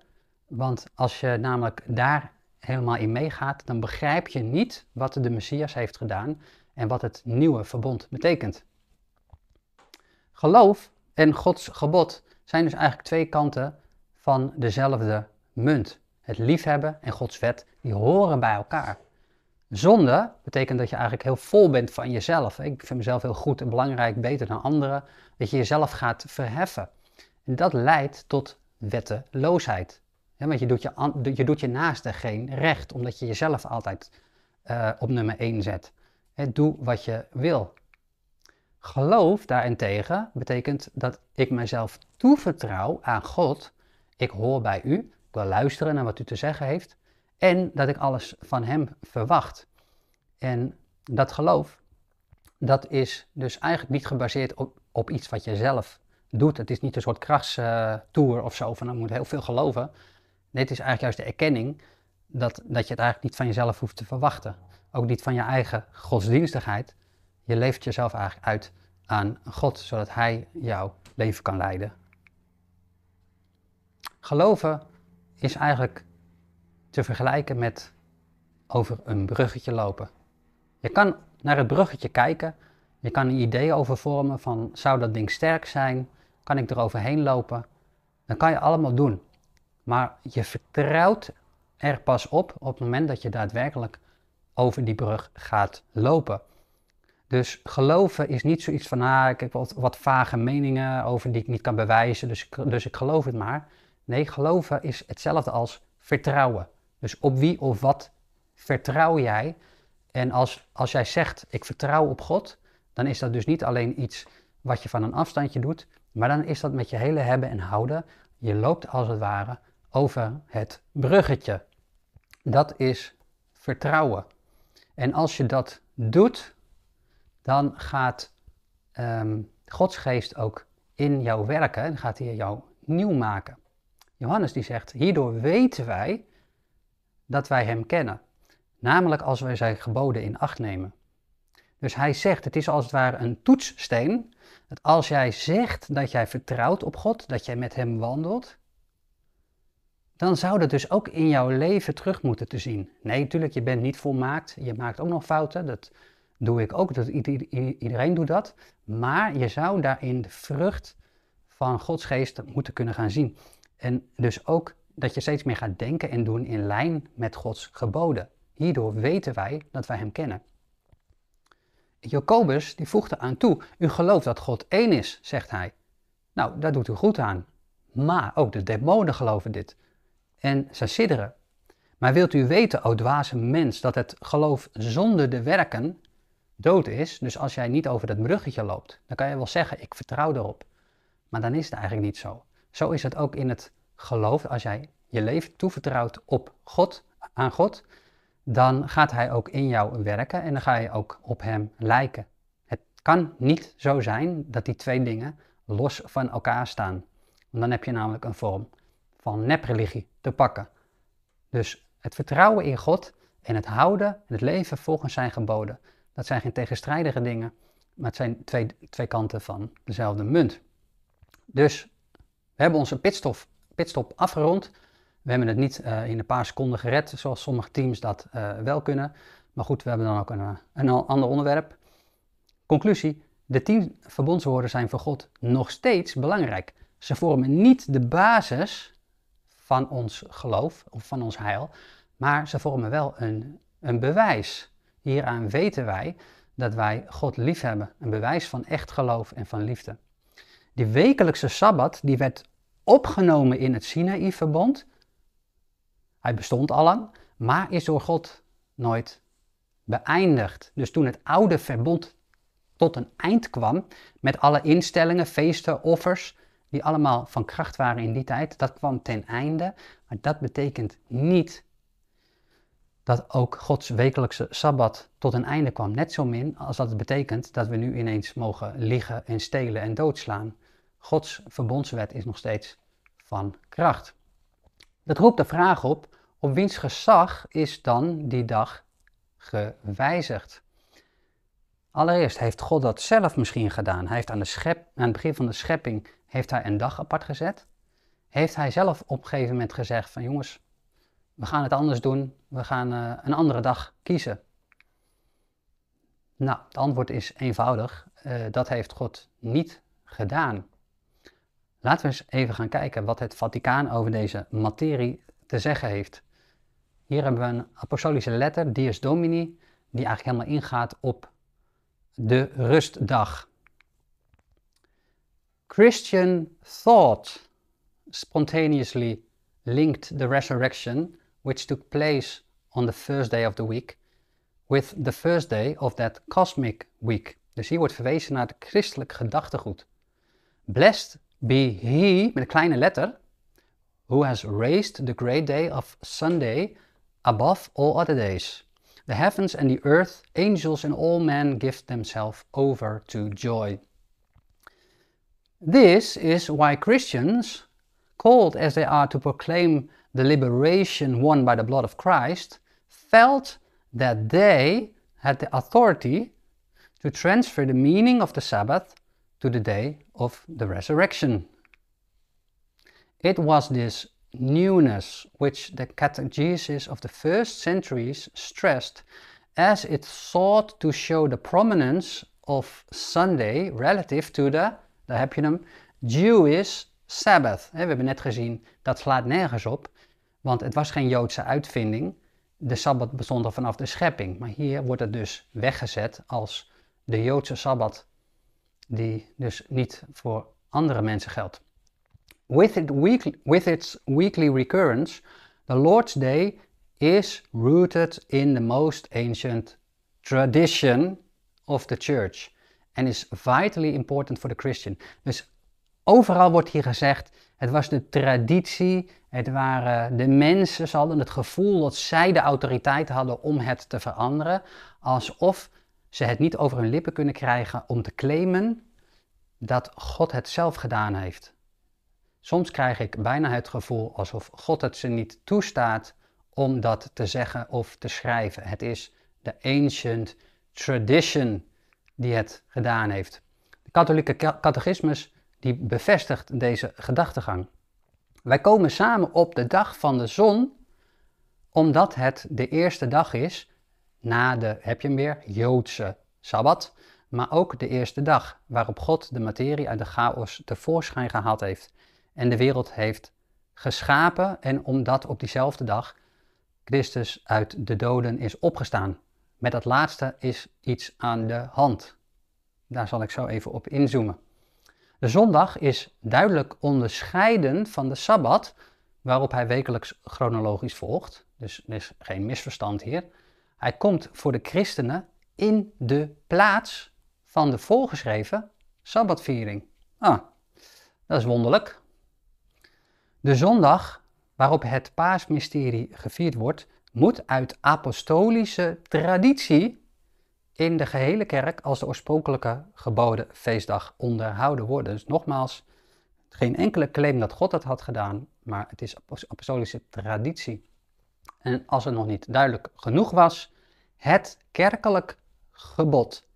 want als je namelijk daar helemaal in meegaat, dan begrijp je niet wat de Messias heeft gedaan en wat het nieuwe verbond betekent. Geloof en Gods gebod zijn dus eigenlijk twee kanten van dezelfde munt. Het liefhebben en Gods wet, die horen bij elkaar. Zonde betekent dat je eigenlijk heel vol bent van jezelf. Ik vind mezelf heel goed en belangrijk, beter dan anderen. Dat je jezelf gaat verheffen. En dat leidt tot wetteloosheid. want je doet je, je doet je naaste geen recht, omdat je jezelf altijd eh, op nummer 1 zet. doe wat je wil. Geloof daarentegen betekent dat ik mezelf toevertrouw aan God. Ik hoor bij u, ik wil luisteren naar wat u te zeggen heeft en dat ik alles van Hem verwacht. En dat geloof, dat is dus eigenlijk niet gebaseerd op, iets wat je zelf doet. Het is niet een soort krachtstoer uh, of zo van dan moet heel veel geloven. Dit is eigenlijk juist de erkenning dat, dat je het eigenlijk niet van jezelf hoeft te verwachten. Ook niet van je eigen godsdienstigheid. Je levert jezelf eigenlijk uit aan God, zodat Hij jouw leven kan leiden. Geloven is eigenlijk te vergelijken met over een bruggetje lopen. Je kan naar het bruggetje kijken, je kan een idee over vormen van zou dat ding sterk zijn, kan ik er overheen lopen. Dat kan je allemaal doen. Maar je vertrouwt er pas op op het moment dat je daadwerkelijk over die brug gaat lopen. Dus geloven is niet zoiets van, ah, ik heb wat, wat vage meningen over die ik niet kan bewijzen, dus, dus ik geloof het maar. Nee, geloven is hetzelfde als vertrouwen. Dus op wie of wat vertrouw jij? En als, als jij zegt, ik vertrouw op God, dan is dat dus niet alleen iets wat je van een afstandje doet, maar dan is dat met je hele hebben en houden. Je loopt als het ware over het bruggetje. Dat is vertrouwen. En als je dat doet, dan gaat um, Gods geest ook in jou werken en gaat hij jou nieuw maken. Johannes die zegt, hierdoor weten wij dat wij Hem kennen, namelijk als wij Zijn geboden in acht nemen. Dus Hij zegt, het is als het ware een toetssteen, dat als jij zegt dat jij vertrouwt op God, dat jij met Hem wandelt, dan zou dat dus ook in jouw leven terug moeten te zien. Nee, natuurlijk, je bent niet volmaakt, je maakt ook nog fouten, dat doe ik ook, dat, iedereen doet dat, maar je zou daarin de vrucht van Gods geest moeten kunnen gaan zien. En dus ook dat je steeds meer gaat denken en doen in lijn met Gods geboden. Hierdoor weten wij dat wij Hem kennen. Jacobus die voegde aan toe, u gelooft dat God één is, zegt hij. Nou, daar doet u goed aan. Maar ook de demonen geloven dit. En zij sidderen. Maar wilt u weten, o dwaze mens, dat het geloof zonder de werken dood is? Dus als jij niet over dat bruggetje loopt, dan kan je wel zeggen, ik vertrouw erop. Maar dan is het eigenlijk niet zo. Zo is het ook in het gelooft, als jij je leven toevertrouwt op God, aan God, dan gaat Hij ook in jou werken en dan ga je ook op Hem lijken. Het kan niet zo zijn dat die twee dingen los van elkaar staan. Want dan heb je namelijk een vorm van nepreligie te pakken. Dus het vertrouwen in God en het houden en het leven volgens zijn geboden, dat zijn geen tegenstrijdige dingen, maar het zijn twee, twee kanten van dezelfde munt. Dus we hebben onze pitstof pitstop afgerond. We hebben het niet eh, in een paar seconden gered, zoals sommige teams dat eh, wel kunnen. Maar goed, we hebben dan ook een, eh, ander onderwerp. Conclusie, de tien verbondswoorden zijn voor God nog steeds belangrijk. Ze vormen niet de basis van ons geloof of van ons heil, maar ze vormen wel een, een bewijs. Hieraan weten wij dat wij God liefhebben, een bewijs van echt geloof en van liefde. Die wekelijkse sabbat die werd opgenomen in het Sinaï-verbond. Hij bestond al maar is door God nooit beëindigd. Dus toen het oude verbond tot een eind kwam, met alle instellingen, feesten, offers, die allemaal van kracht waren in die tijd, dat kwam ten einde. Maar dat betekent niet dat ook Gods wekelijkse sabbat tot een einde kwam. Net zo min als dat het betekent dat we nu ineens mogen liggen en stelen en doodslaan. Gods verbondswet is nog steeds van kracht. Dat roept de vraag op: op wiens gezag is dan die dag gewijzigd? Allereerst heeft God dat zelf misschien gedaan. Hij heeft aan, de schep, aan het begin van de schepping heeft hij een dag apart gezet. Heeft hij zelf op een gegeven moment gezegd van jongens, we gaan het anders doen, we gaan eh, een andere dag kiezen. Nou, het antwoord is eenvoudig. Eh, dat heeft God niet gedaan. Laten we eens even gaan kijken wat het Vaticaan over deze materie te zeggen heeft. Hier hebben we een apostolische letter, Dies Domini, die eigenlijk helemaal ingaat op de rustdag. Christian thought spontaneously linked the resurrection, which took place on the first day of the week, with the first day of that cosmic week. Dus hier wordt verwezen naar het christelijk gedachtegoed. Blessed be he, met een kleine letter, who has raised the great day of Sunday above all other days. The heavens and the earth, angels and all men give themselves over to joy. This is why Christians, called as they are to proclaim the liberation won by the blood of Christ, felt that they had the authority to transfer the meaning of the Sabbath to the day of the resurrection. It was this newness which the catechesis of the first centuries stressed as it sought to show the prominence of Sunday relative to the daar heb Jewish Sabbath. We hebben net gezien, dat slaat nergens op, want het was geen Joodse uitvinding. De Sabbat bestond er vanaf de schepping, maar hier wordt het dus weggezet als de Joodse Sabbat die dus niet voor andere mensen geldt. With, with its weekly recurrence, the Lord's Day is rooted in the most ancient tradition of the church and is vitally important for the Christian. Dus overal wordt hier gezegd, het was de traditie, het waren de mensen, ze hadden het gevoel dat zij de autoriteit hadden om het te veranderen, alsof ze het niet over hun lippen kunnen krijgen om te claimen dat God het zelf gedaan heeft. Soms krijg ik bijna het gevoel alsof God het ze niet toestaat om dat te zeggen of te schrijven. Het is de ancient tradition die het gedaan heeft. De katholieke catechismus die bevestigt deze gedachtegang. Wij komen samen op de dag van de zon omdat het de eerste dag is na de, heb je hem weer, Joodse Sabbat, maar ook de eerste dag waarop God de materie uit de chaos tevoorschijn gehaald heeft en de wereld heeft geschapen en omdat op diezelfde dag Christus uit de doden is opgestaan. Met dat laatste is iets aan de hand. Daar zal ik zo even op inzoomen. De zondag is duidelijk onderscheiden van de sabbat, waarop hij wekelijks chronologisch volgt. Dus er is geen misverstand hier. Hij komt voor de christenen in de plaats van de voorgeschreven sabbatviering. Ah, dat is wonderlijk. De zondag waarop het paasmysterie gevierd wordt, moet uit apostolische traditie in de gehele kerk als de oorspronkelijke geboden feestdag onderhouden worden. Dus nogmaals, geen enkele claim dat God dat had gedaan, maar het is apostolische traditie. En als het nog niet duidelijk genoeg was, het kerkelijk gebod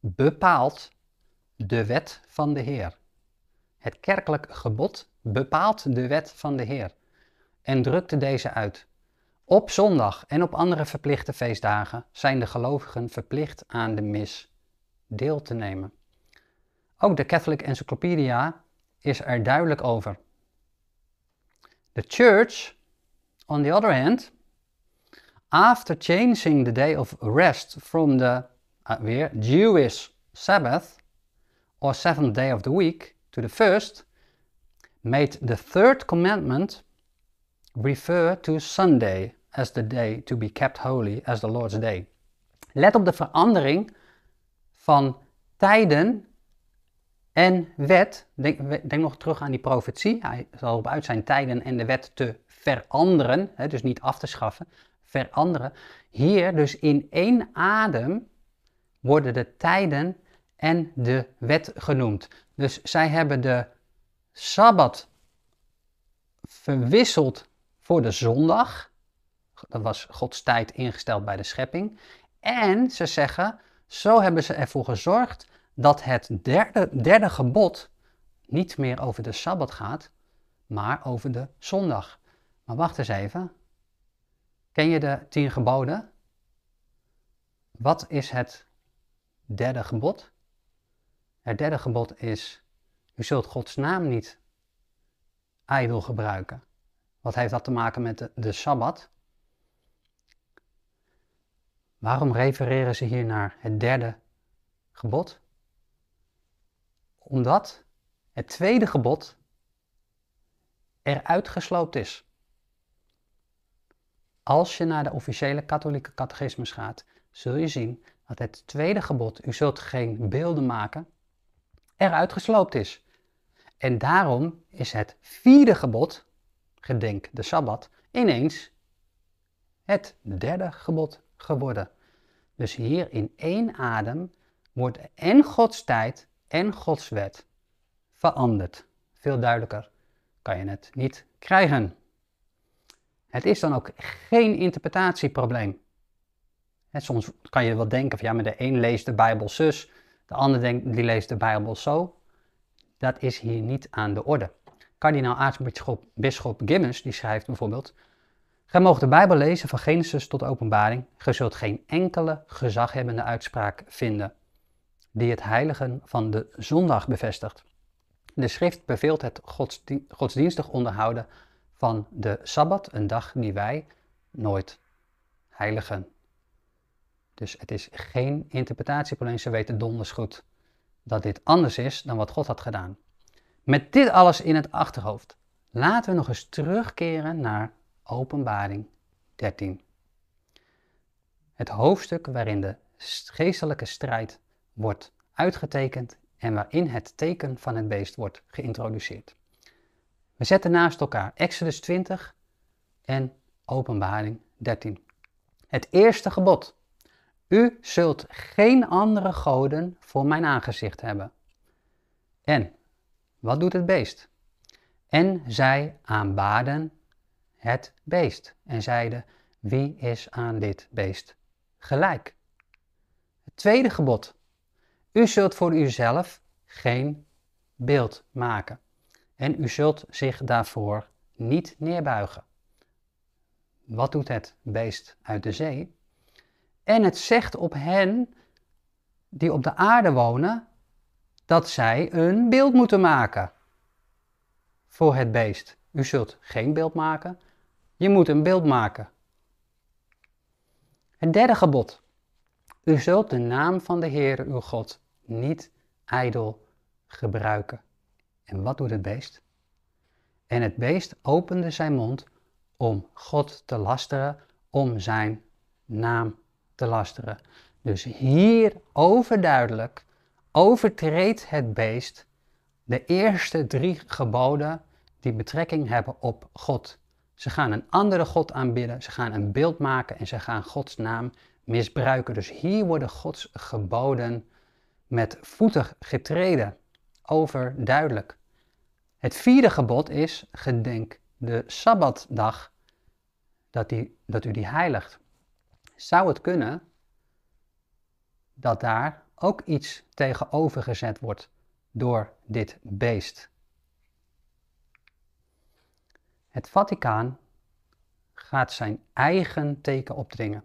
bepaalt de wet van de Heer. Het kerkelijk gebod bepaalt de wet van de Heer en drukte deze uit. Op zondag en op andere verplichte feestdagen zijn de gelovigen verplicht aan de mis deel te nemen. Ook de Catholic Encyclopedia is er duidelijk over. The Church, on the other hand, after changing the day of rest from the uh, Jewish Sabbath or seventh day of the week to the first, made the third commandment refer to Sunday as the day to be kept holy as the Lord's day. Let op de verandering van tijden en wet. Denk, denk nog terug aan die profetie. Hij zal op uit zijn tijden en de wet te veranderen, hè, dus niet af te schaffen, veranderen. Hier dus in één adem worden de tijden en de wet genoemd. Dus zij hebben de sabbat verwisseld voor de zondag. Dat was Gods tijd ingesteld bij de schepping. En ze zeggen, zo hebben ze ervoor gezorgd dat het derde, derde gebod niet meer over de sabbat gaat, maar over de zondag. Maar wacht eens even, Ken je de tien geboden? Wat is het derde gebod? Het derde gebod is: u zult Gods naam niet ijdel gebruiken. Wat heeft dat te maken met de, de sabbat? Waarom refereren ze hier naar het derde gebod? Omdat het tweede gebod eruit gesloopt is. Als je naar de officiële katholieke catechismus gaat, zul je zien dat het tweede gebod, u zult geen beelden maken, eruit gesloopt is. En daarom is het vierde gebod, gedenk de Sabbat, ineens het derde gebod geworden. Dus hier in één adem wordt en Gods tijd en Gods wet veranderd. Veel duidelijker kan je het niet krijgen. Het is dan ook geen interpretatieprobleem. soms kan je wel denken van ja, maar de een leest de Bijbel zus, de ander denkt, die leest de Bijbel zo. Dat is hier niet aan de orde. Kardinaal aartsbisschop Bisschop Gimmons die schrijft bijvoorbeeld: Gij mogen de Bijbel lezen van Genesis tot Openbaring, ge zult geen enkele gezaghebbende uitspraak vinden die het heiligen van de zondag bevestigt. De schrift beveelt het godsdienstig onderhouden van de Sabbat, een dag die wij nooit heiligen. Dus het is geen interpretatieprobleem, ze weten donders goed dat dit anders is dan wat God had gedaan. Met dit alles in het achterhoofd, laten we nog eens terugkeren naar Openbaring 13. Het hoofdstuk waarin de geestelijke strijd wordt uitgetekend en waarin het teken van het beest wordt geïntroduceerd. We zetten naast elkaar Exodus 20 en Openbaring 13. Het eerste gebod. U zult geen andere goden voor mijn aangezicht hebben. En wat doet het beest? En zij aanbaden het beest en zeiden: Wie is aan dit beest gelijk? Het tweede gebod. U zult voor uzelf geen beeld maken en u zult zich daarvoor niet neerbuigen. Wat doet het beest uit de zee? En het zegt op hen die op de aarde wonen dat zij een beeld moeten maken voor het beest. U zult geen beeld maken, je moet een beeld maken. Het derde gebod. U zult de naam van de Heere uw God niet ijdel gebruiken. En wat doet het beest? En het beest opende zijn mond om God te lasteren, om zijn naam te lasteren. Dus hier overduidelijk overtreedt het beest de eerste drie geboden die betrekking hebben op God. Ze gaan een andere God aanbidden, ze gaan een beeld maken en ze gaan Gods naam misbruiken. Dus hier worden Gods geboden met voeten getreden overduidelijk. Het vierde gebod is: gedenk de sabbatdag, dat, dat u die heiligt. Zou het kunnen dat daar ook iets tegenovergezet wordt door dit beest? Het Vaticaan gaat zijn eigen teken opdringen.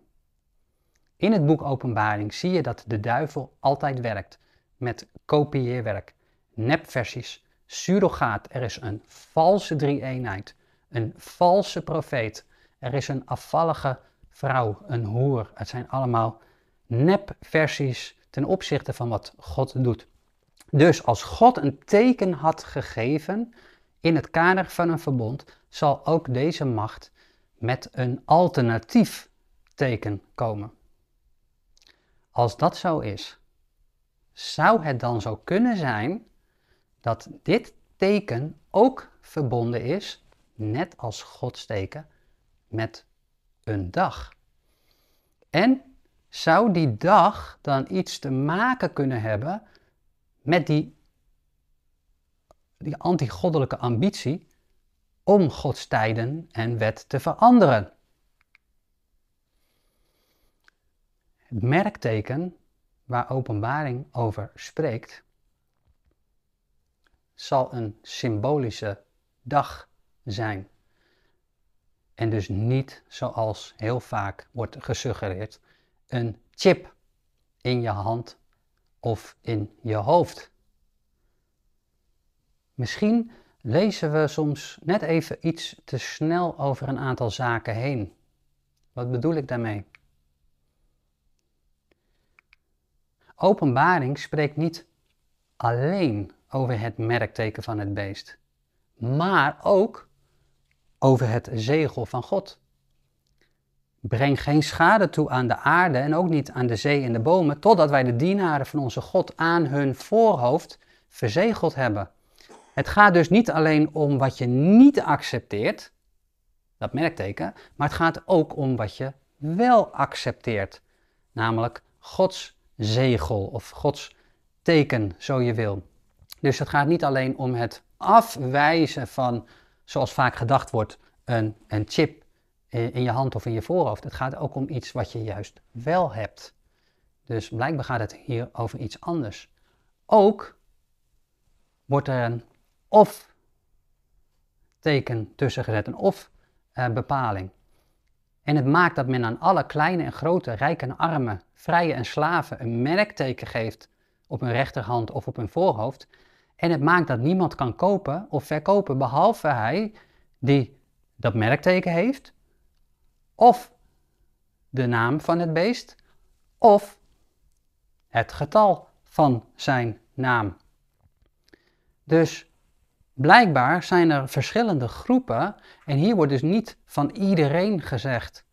In het boek Openbaring zie je dat de duivel altijd werkt met kopieerwerk nepversies, surrogaat, er is een valse drie-eenheid, een valse profeet, er is een afvallige vrouw, een hoer. Het zijn allemaal nepversies ten opzichte van wat God doet. Dus als God een teken had gegeven in het kader van een verbond, zal ook deze macht met een alternatief teken komen. Als dat zo is, zou het dan zo kunnen zijn dat dit teken ook verbonden is, net als Gods teken, met een dag. En zou die dag dan iets te maken kunnen hebben met die, die antigoddelijke ambitie om Gods tijden en wet te veranderen? Het merkteken waar openbaring over spreekt, zal een symbolische dag zijn. En dus niet, zoals heel vaak wordt gesuggereerd, een chip in je hand of in je hoofd. Misschien lezen we soms net even iets te snel over een aantal zaken heen. Wat bedoel ik daarmee? Openbaring spreekt niet alleen over het merkteken van het beest, maar ook over het zegel van God. Breng geen schade toe aan de aarde en ook niet aan de zee en de bomen, totdat wij de dienaren van onze God aan hun voorhoofd verzegeld hebben. Het gaat dus niet alleen om wat je niet accepteert, dat merkteken, maar het gaat ook om wat je wel accepteert, namelijk Gods zegel of Gods teken, zo je wil. Dus het gaat niet alleen om het afwijzen van, zoals vaak gedacht wordt, een, een chip in, in je hand of in je voorhoofd. Het gaat ook om iets wat je juist wel hebt. Dus blijkbaar gaat het hier over iets anders. Ook wordt er een of teken tussen gezet, een of bepaling. En het maakt dat men aan alle kleine en grote, rijke en armen, vrije en slaven een merkteken geeft op hun rechterhand of op hun voorhoofd. En het maakt dat niemand kan kopen of verkopen behalve hij die dat merkteken heeft, of de naam van het beest, of het getal van zijn naam. Dus blijkbaar zijn er verschillende groepen en hier wordt dus niet van iedereen gezegd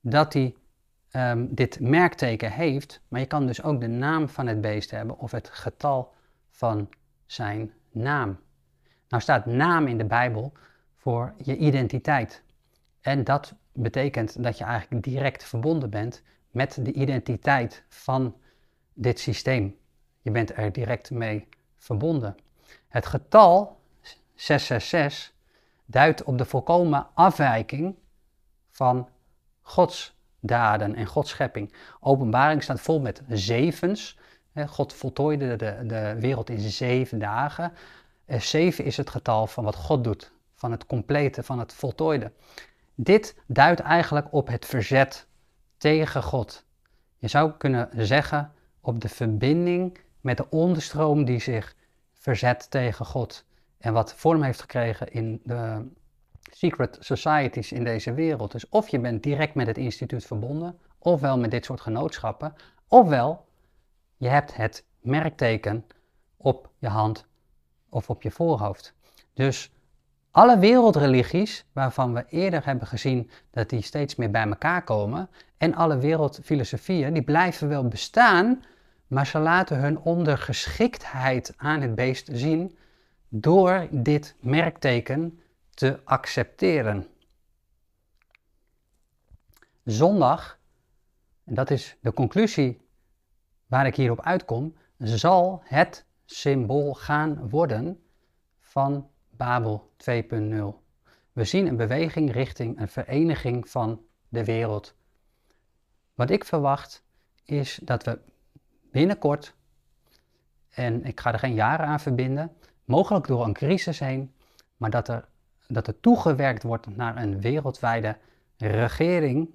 dat hij ehm, dit merkteken heeft, maar je kan dus ook de naam van het beest hebben of het getal van zijn naam. Nou staat naam in de Bijbel voor je identiteit. En dat betekent dat je eigenlijk direct verbonden bent met de identiteit van dit systeem. Je bent er direct mee verbonden. Het getal 666 duidt op de volkomen afwijking van Gods daden en Gods schepping. Openbaring staat vol met zevens, God voltooide de, de wereld in zeven dagen. En eh, zeven is het getal van wat God doet, van het complete, van het voltooide. Dit duidt eigenlijk op het verzet tegen God. Je zou kunnen zeggen op de verbinding met de onderstroom die zich verzet tegen God. En wat vorm heeft gekregen in de secret societies in deze wereld. Dus of je bent direct met het instituut verbonden, ofwel met dit soort genootschappen, ofwel je hebt het merkteken op je hand of op je voorhoofd. Dus alle wereldreligies, waarvan we eerder hebben gezien dat die steeds meer bij elkaar komen, en alle wereldfilosofieën, die blijven wel bestaan, maar ze laten hun ondergeschiktheid aan het beest zien door dit merkteken te accepteren. Zondag, en dat is de conclusie waar ik hierop uitkom, zal het symbool gaan worden van Babel 2.0. We zien een beweging richting een vereniging van de wereld. Wat ik verwacht is dat we binnenkort, en ik ga er geen jaren aan verbinden, mogelijk door een crisis heen, maar dat er, dat er toegewerkt wordt naar een wereldwijde regering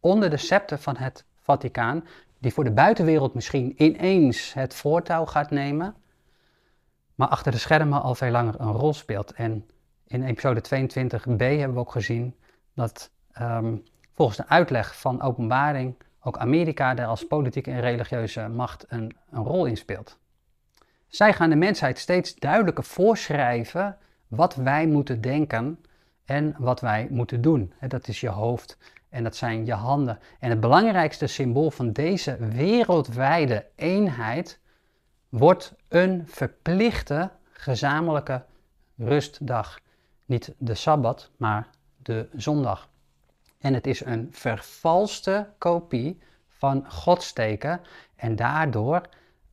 onder de scepter van het Vaticaan, die voor de buitenwereld misschien ineens het voortouw gaat nemen, maar achter de schermen al veel langer een rol speelt. En in episode 22b hebben we ook gezien dat ehm, volgens de uitleg van openbaring ook Amerika daar als politieke en religieuze macht een, een rol in speelt. Zij gaan de mensheid steeds duidelijker voorschrijven wat wij moeten denken en wat wij moeten doen. Dat is je hoofd en dat zijn je handen. En het belangrijkste symbool van deze wereldwijde eenheid wordt een verplichte gezamenlijke rustdag. Niet de sabbat, maar de zondag. En het is een vervalste kopie van Godsteken en daardoor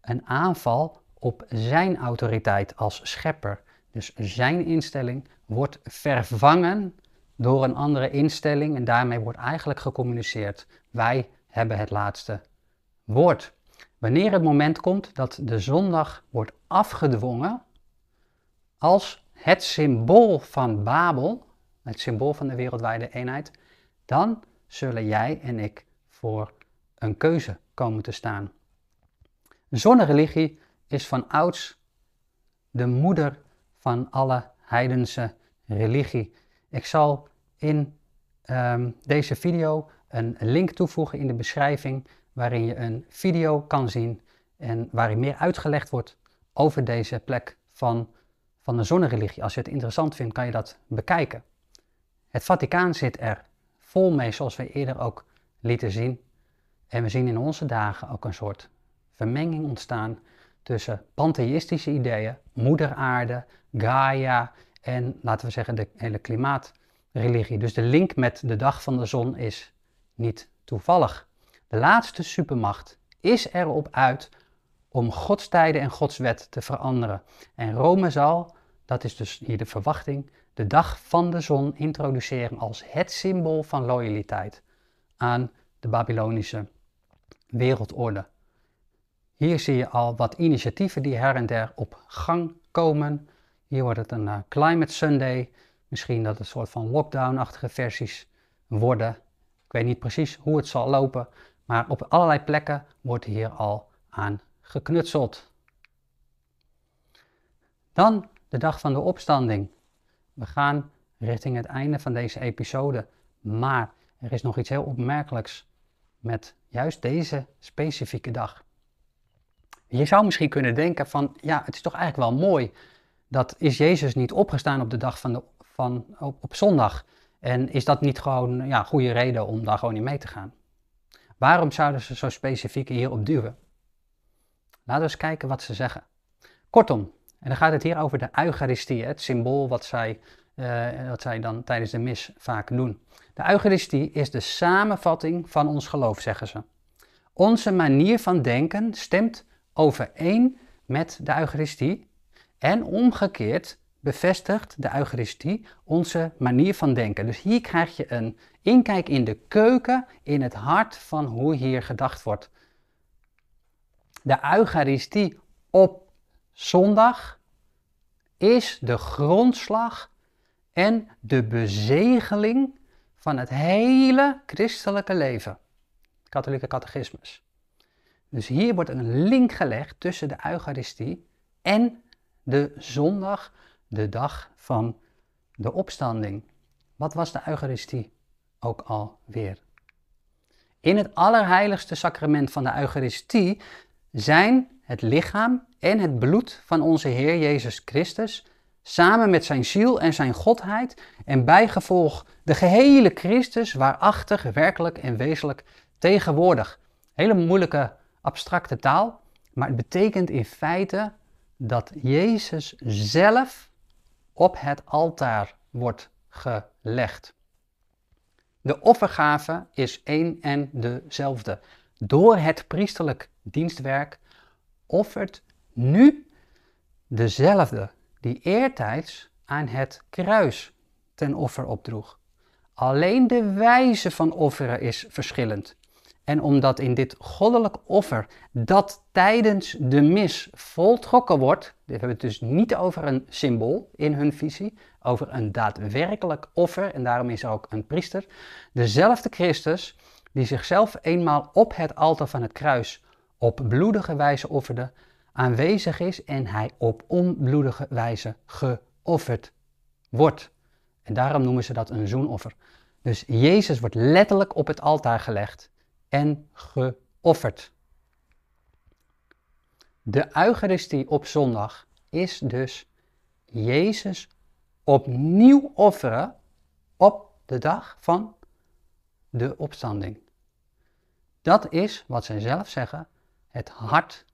een aanval op zijn autoriteit als schepper. Dus zijn instelling wordt vervangen door een andere instelling en daarmee wordt eigenlijk gecommuniceerd. Wij hebben het laatste woord. Wanneer het moment komt dat de zondag wordt afgedwongen als het symbool van Babel, het symbool van de wereldwijde eenheid, dan zullen jij en ik voor een keuze komen te staan. Zonnereligie is van ouds de moeder van alle heidense religie ik zal in ehm, deze video een link toevoegen in de beschrijving waarin je een video kan zien en waarin meer uitgelegd wordt over deze plek van, van de zonnereligie. Als je het interessant vindt, kan je dat bekijken. Het Vaticaan zit er vol mee, zoals we eerder ook lieten zien. En we zien in onze dagen ook een soort vermenging ontstaan tussen pantheïstische ideeën, moeder aarde, Gaia, en laten we zeggen de hele klimaatreligie. Dus de link met de dag van de zon is niet toevallig. De laatste supermacht is erop uit om godstijden en godswet te veranderen. En Rome zal, dat is dus hier de verwachting, de dag van de zon introduceren als het symbool van loyaliteit aan de Babylonische wereldorde. Hier zie je al wat initiatieven die her en der op gang komen. Hier wordt het een eh, Climate Sunday. Misschien dat het een soort van lockdown-achtige versies worden. Ik weet niet precies hoe het zal lopen, maar op allerlei plekken wordt hier al aan geknutseld. Dan de dag van de opstanding. We gaan richting het einde van deze episode, maar er is nog iets heel opmerkelijks met juist deze specifieke dag. Je zou misschien kunnen denken van ja, het is toch eigenlijk wel mooi dat is Jezus niet opgestaan op de dag van, de, van op, op zondag? En is dat niet gewoon ja, goede reden om daar gewoon in mee te gaan? Waarom zouden ze zo specifiek hierop duwen? Laten we eens kijken wat ze zeggen. Kortom, en dan gaat het hier over de Eucharistie, het symbool wat zij, eh, wat zij dan tijdens de mis vaak doen. De Eucharistie is de samenvatting van ons geloof, zeggen ze. Onze manier van denken stemt overeen met de Eucharistie en omgekeerd bevestigt de Eucharistie onze manier van denken. Dus hier krijg je een inkijk in de keuken, in het hart van hoe hier gedacht wordt. De Eucharistie op zondag is de grondslag en de bezegeling van het hele christelijke leven. Katholieke catechismus. Dus hier wordt een link gelegd tussen de Eucharistie en de zondag, de dag van de opstanding. Wat was de Eucharistie ook alweer? In het allerheiligste sacrament van de Eucharistie zijn het lichaam en het bloed van onze Heer Jezus Christus, samen met zijn ziel en zijn godheid en bijgevolg de gehele Christus waarachtig, werkelijk en wezenlijk tegenwoordig. Hele moeilijke abstracte taal, maar het betekent in feite dat Jezus zelf op het altaar wordt gelegd. De offergave is één en dezelfde. Door het priesterlijk dienstwerk offert nu dezelfde die eertijds aan het kruis ten offer opdroeg. Alleen de wijze van offeren is verschillend. En omdat in dit goddelijk offer dat tijdens de mis voltrokken wordt, we hebben het dus niet over een symbool in hun visie, over een daadwerkelijk offer, en daarom is er ook een priester, dezelfde Christus die zichzelf eenmaal op het altaar van het kruis op bloedige wijze offerde, aanwezig is en hij op onbloedige wijze geofferd wordt. En daarom noemen ze dat een zoenoffer. Dus Jezus wordt letterlijk op het altaar gelegd en geofferd. De Eucharistie op zondag is dus Jezus opnieuw offeren op de dag van de opstanding. Dat is, wat zij zelf zeggen, het hart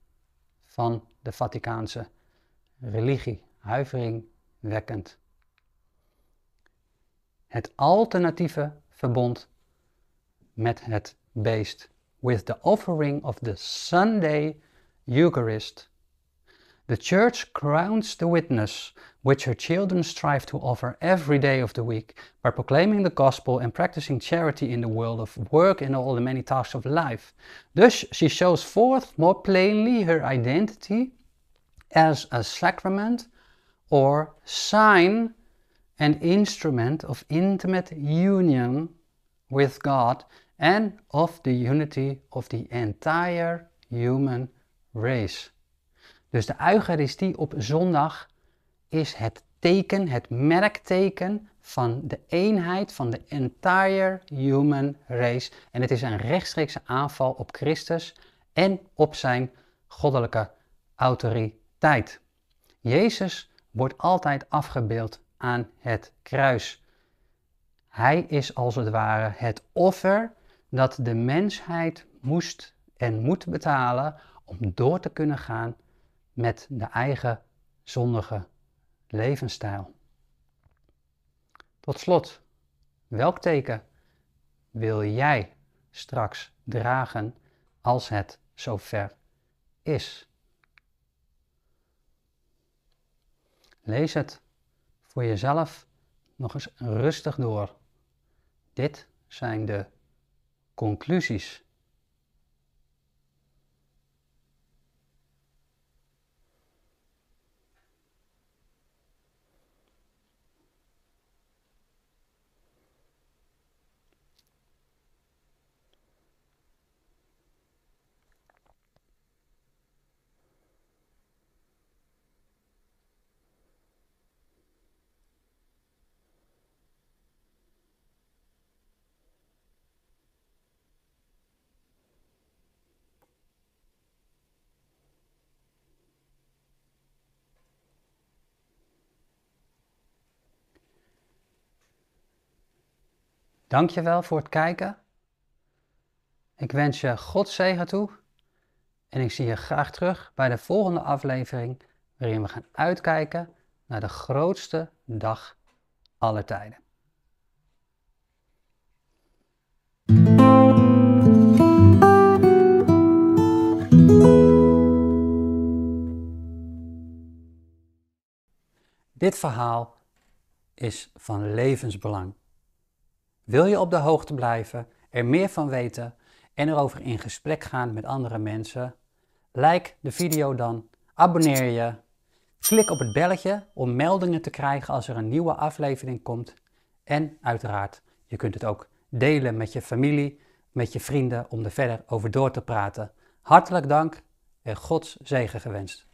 van de Vaticaanse religie, huiveringwekkend. Het alternatieve verbond met het based with the offering of the Sunday Eucharist. The Church crowns the witness which her children strive to offer every day of the week by proclaiming the gospel and practicing charity in the world of work and all the many tasks of life. Thus, she shows forth more plainly her identity as a sacrament or sign and instrument of intimate union with God and of the unity of the entire human race. Dus de Eucharistie op zondag is het teken, het merkteken van de eenheid van de entire human race. En het is een rechtstreekse aanval op Christus en op zijn goddelijke autoriteit. Jezus wordt altijd afgebeeld aan het kruis. Hij is als het ware het offer dat de mensheid moest en moet betalen om door te kunnen gaan met de eigen zondige levensstijl. Tot slot, welk teken wil jij straks dragen als het zover is? Lees het voor jezelf nog eens rustig door. Dit zijn de conclusies Dankjewel voor het kijken. Ik wens je Gods zegen toe. En ik zie je graag terug bij de volgende aflevering, waarin we gaan uitkijken naar de grootste dag aller tijden. Dit verhaal is van levensbelang. Wil je op de hoogte blijven, er meer van weten en erover in gesprek gaan met andere mensen? Like de video dan, abonneer je, klik op het belletje om meldingen te krijgen als er een nieuwe aflevering komt. En uiteraard, je kunt het ook delen met je familie, met je vrienden om er verder over door te praten. Hartelijk dank en Gods zegen gewenst.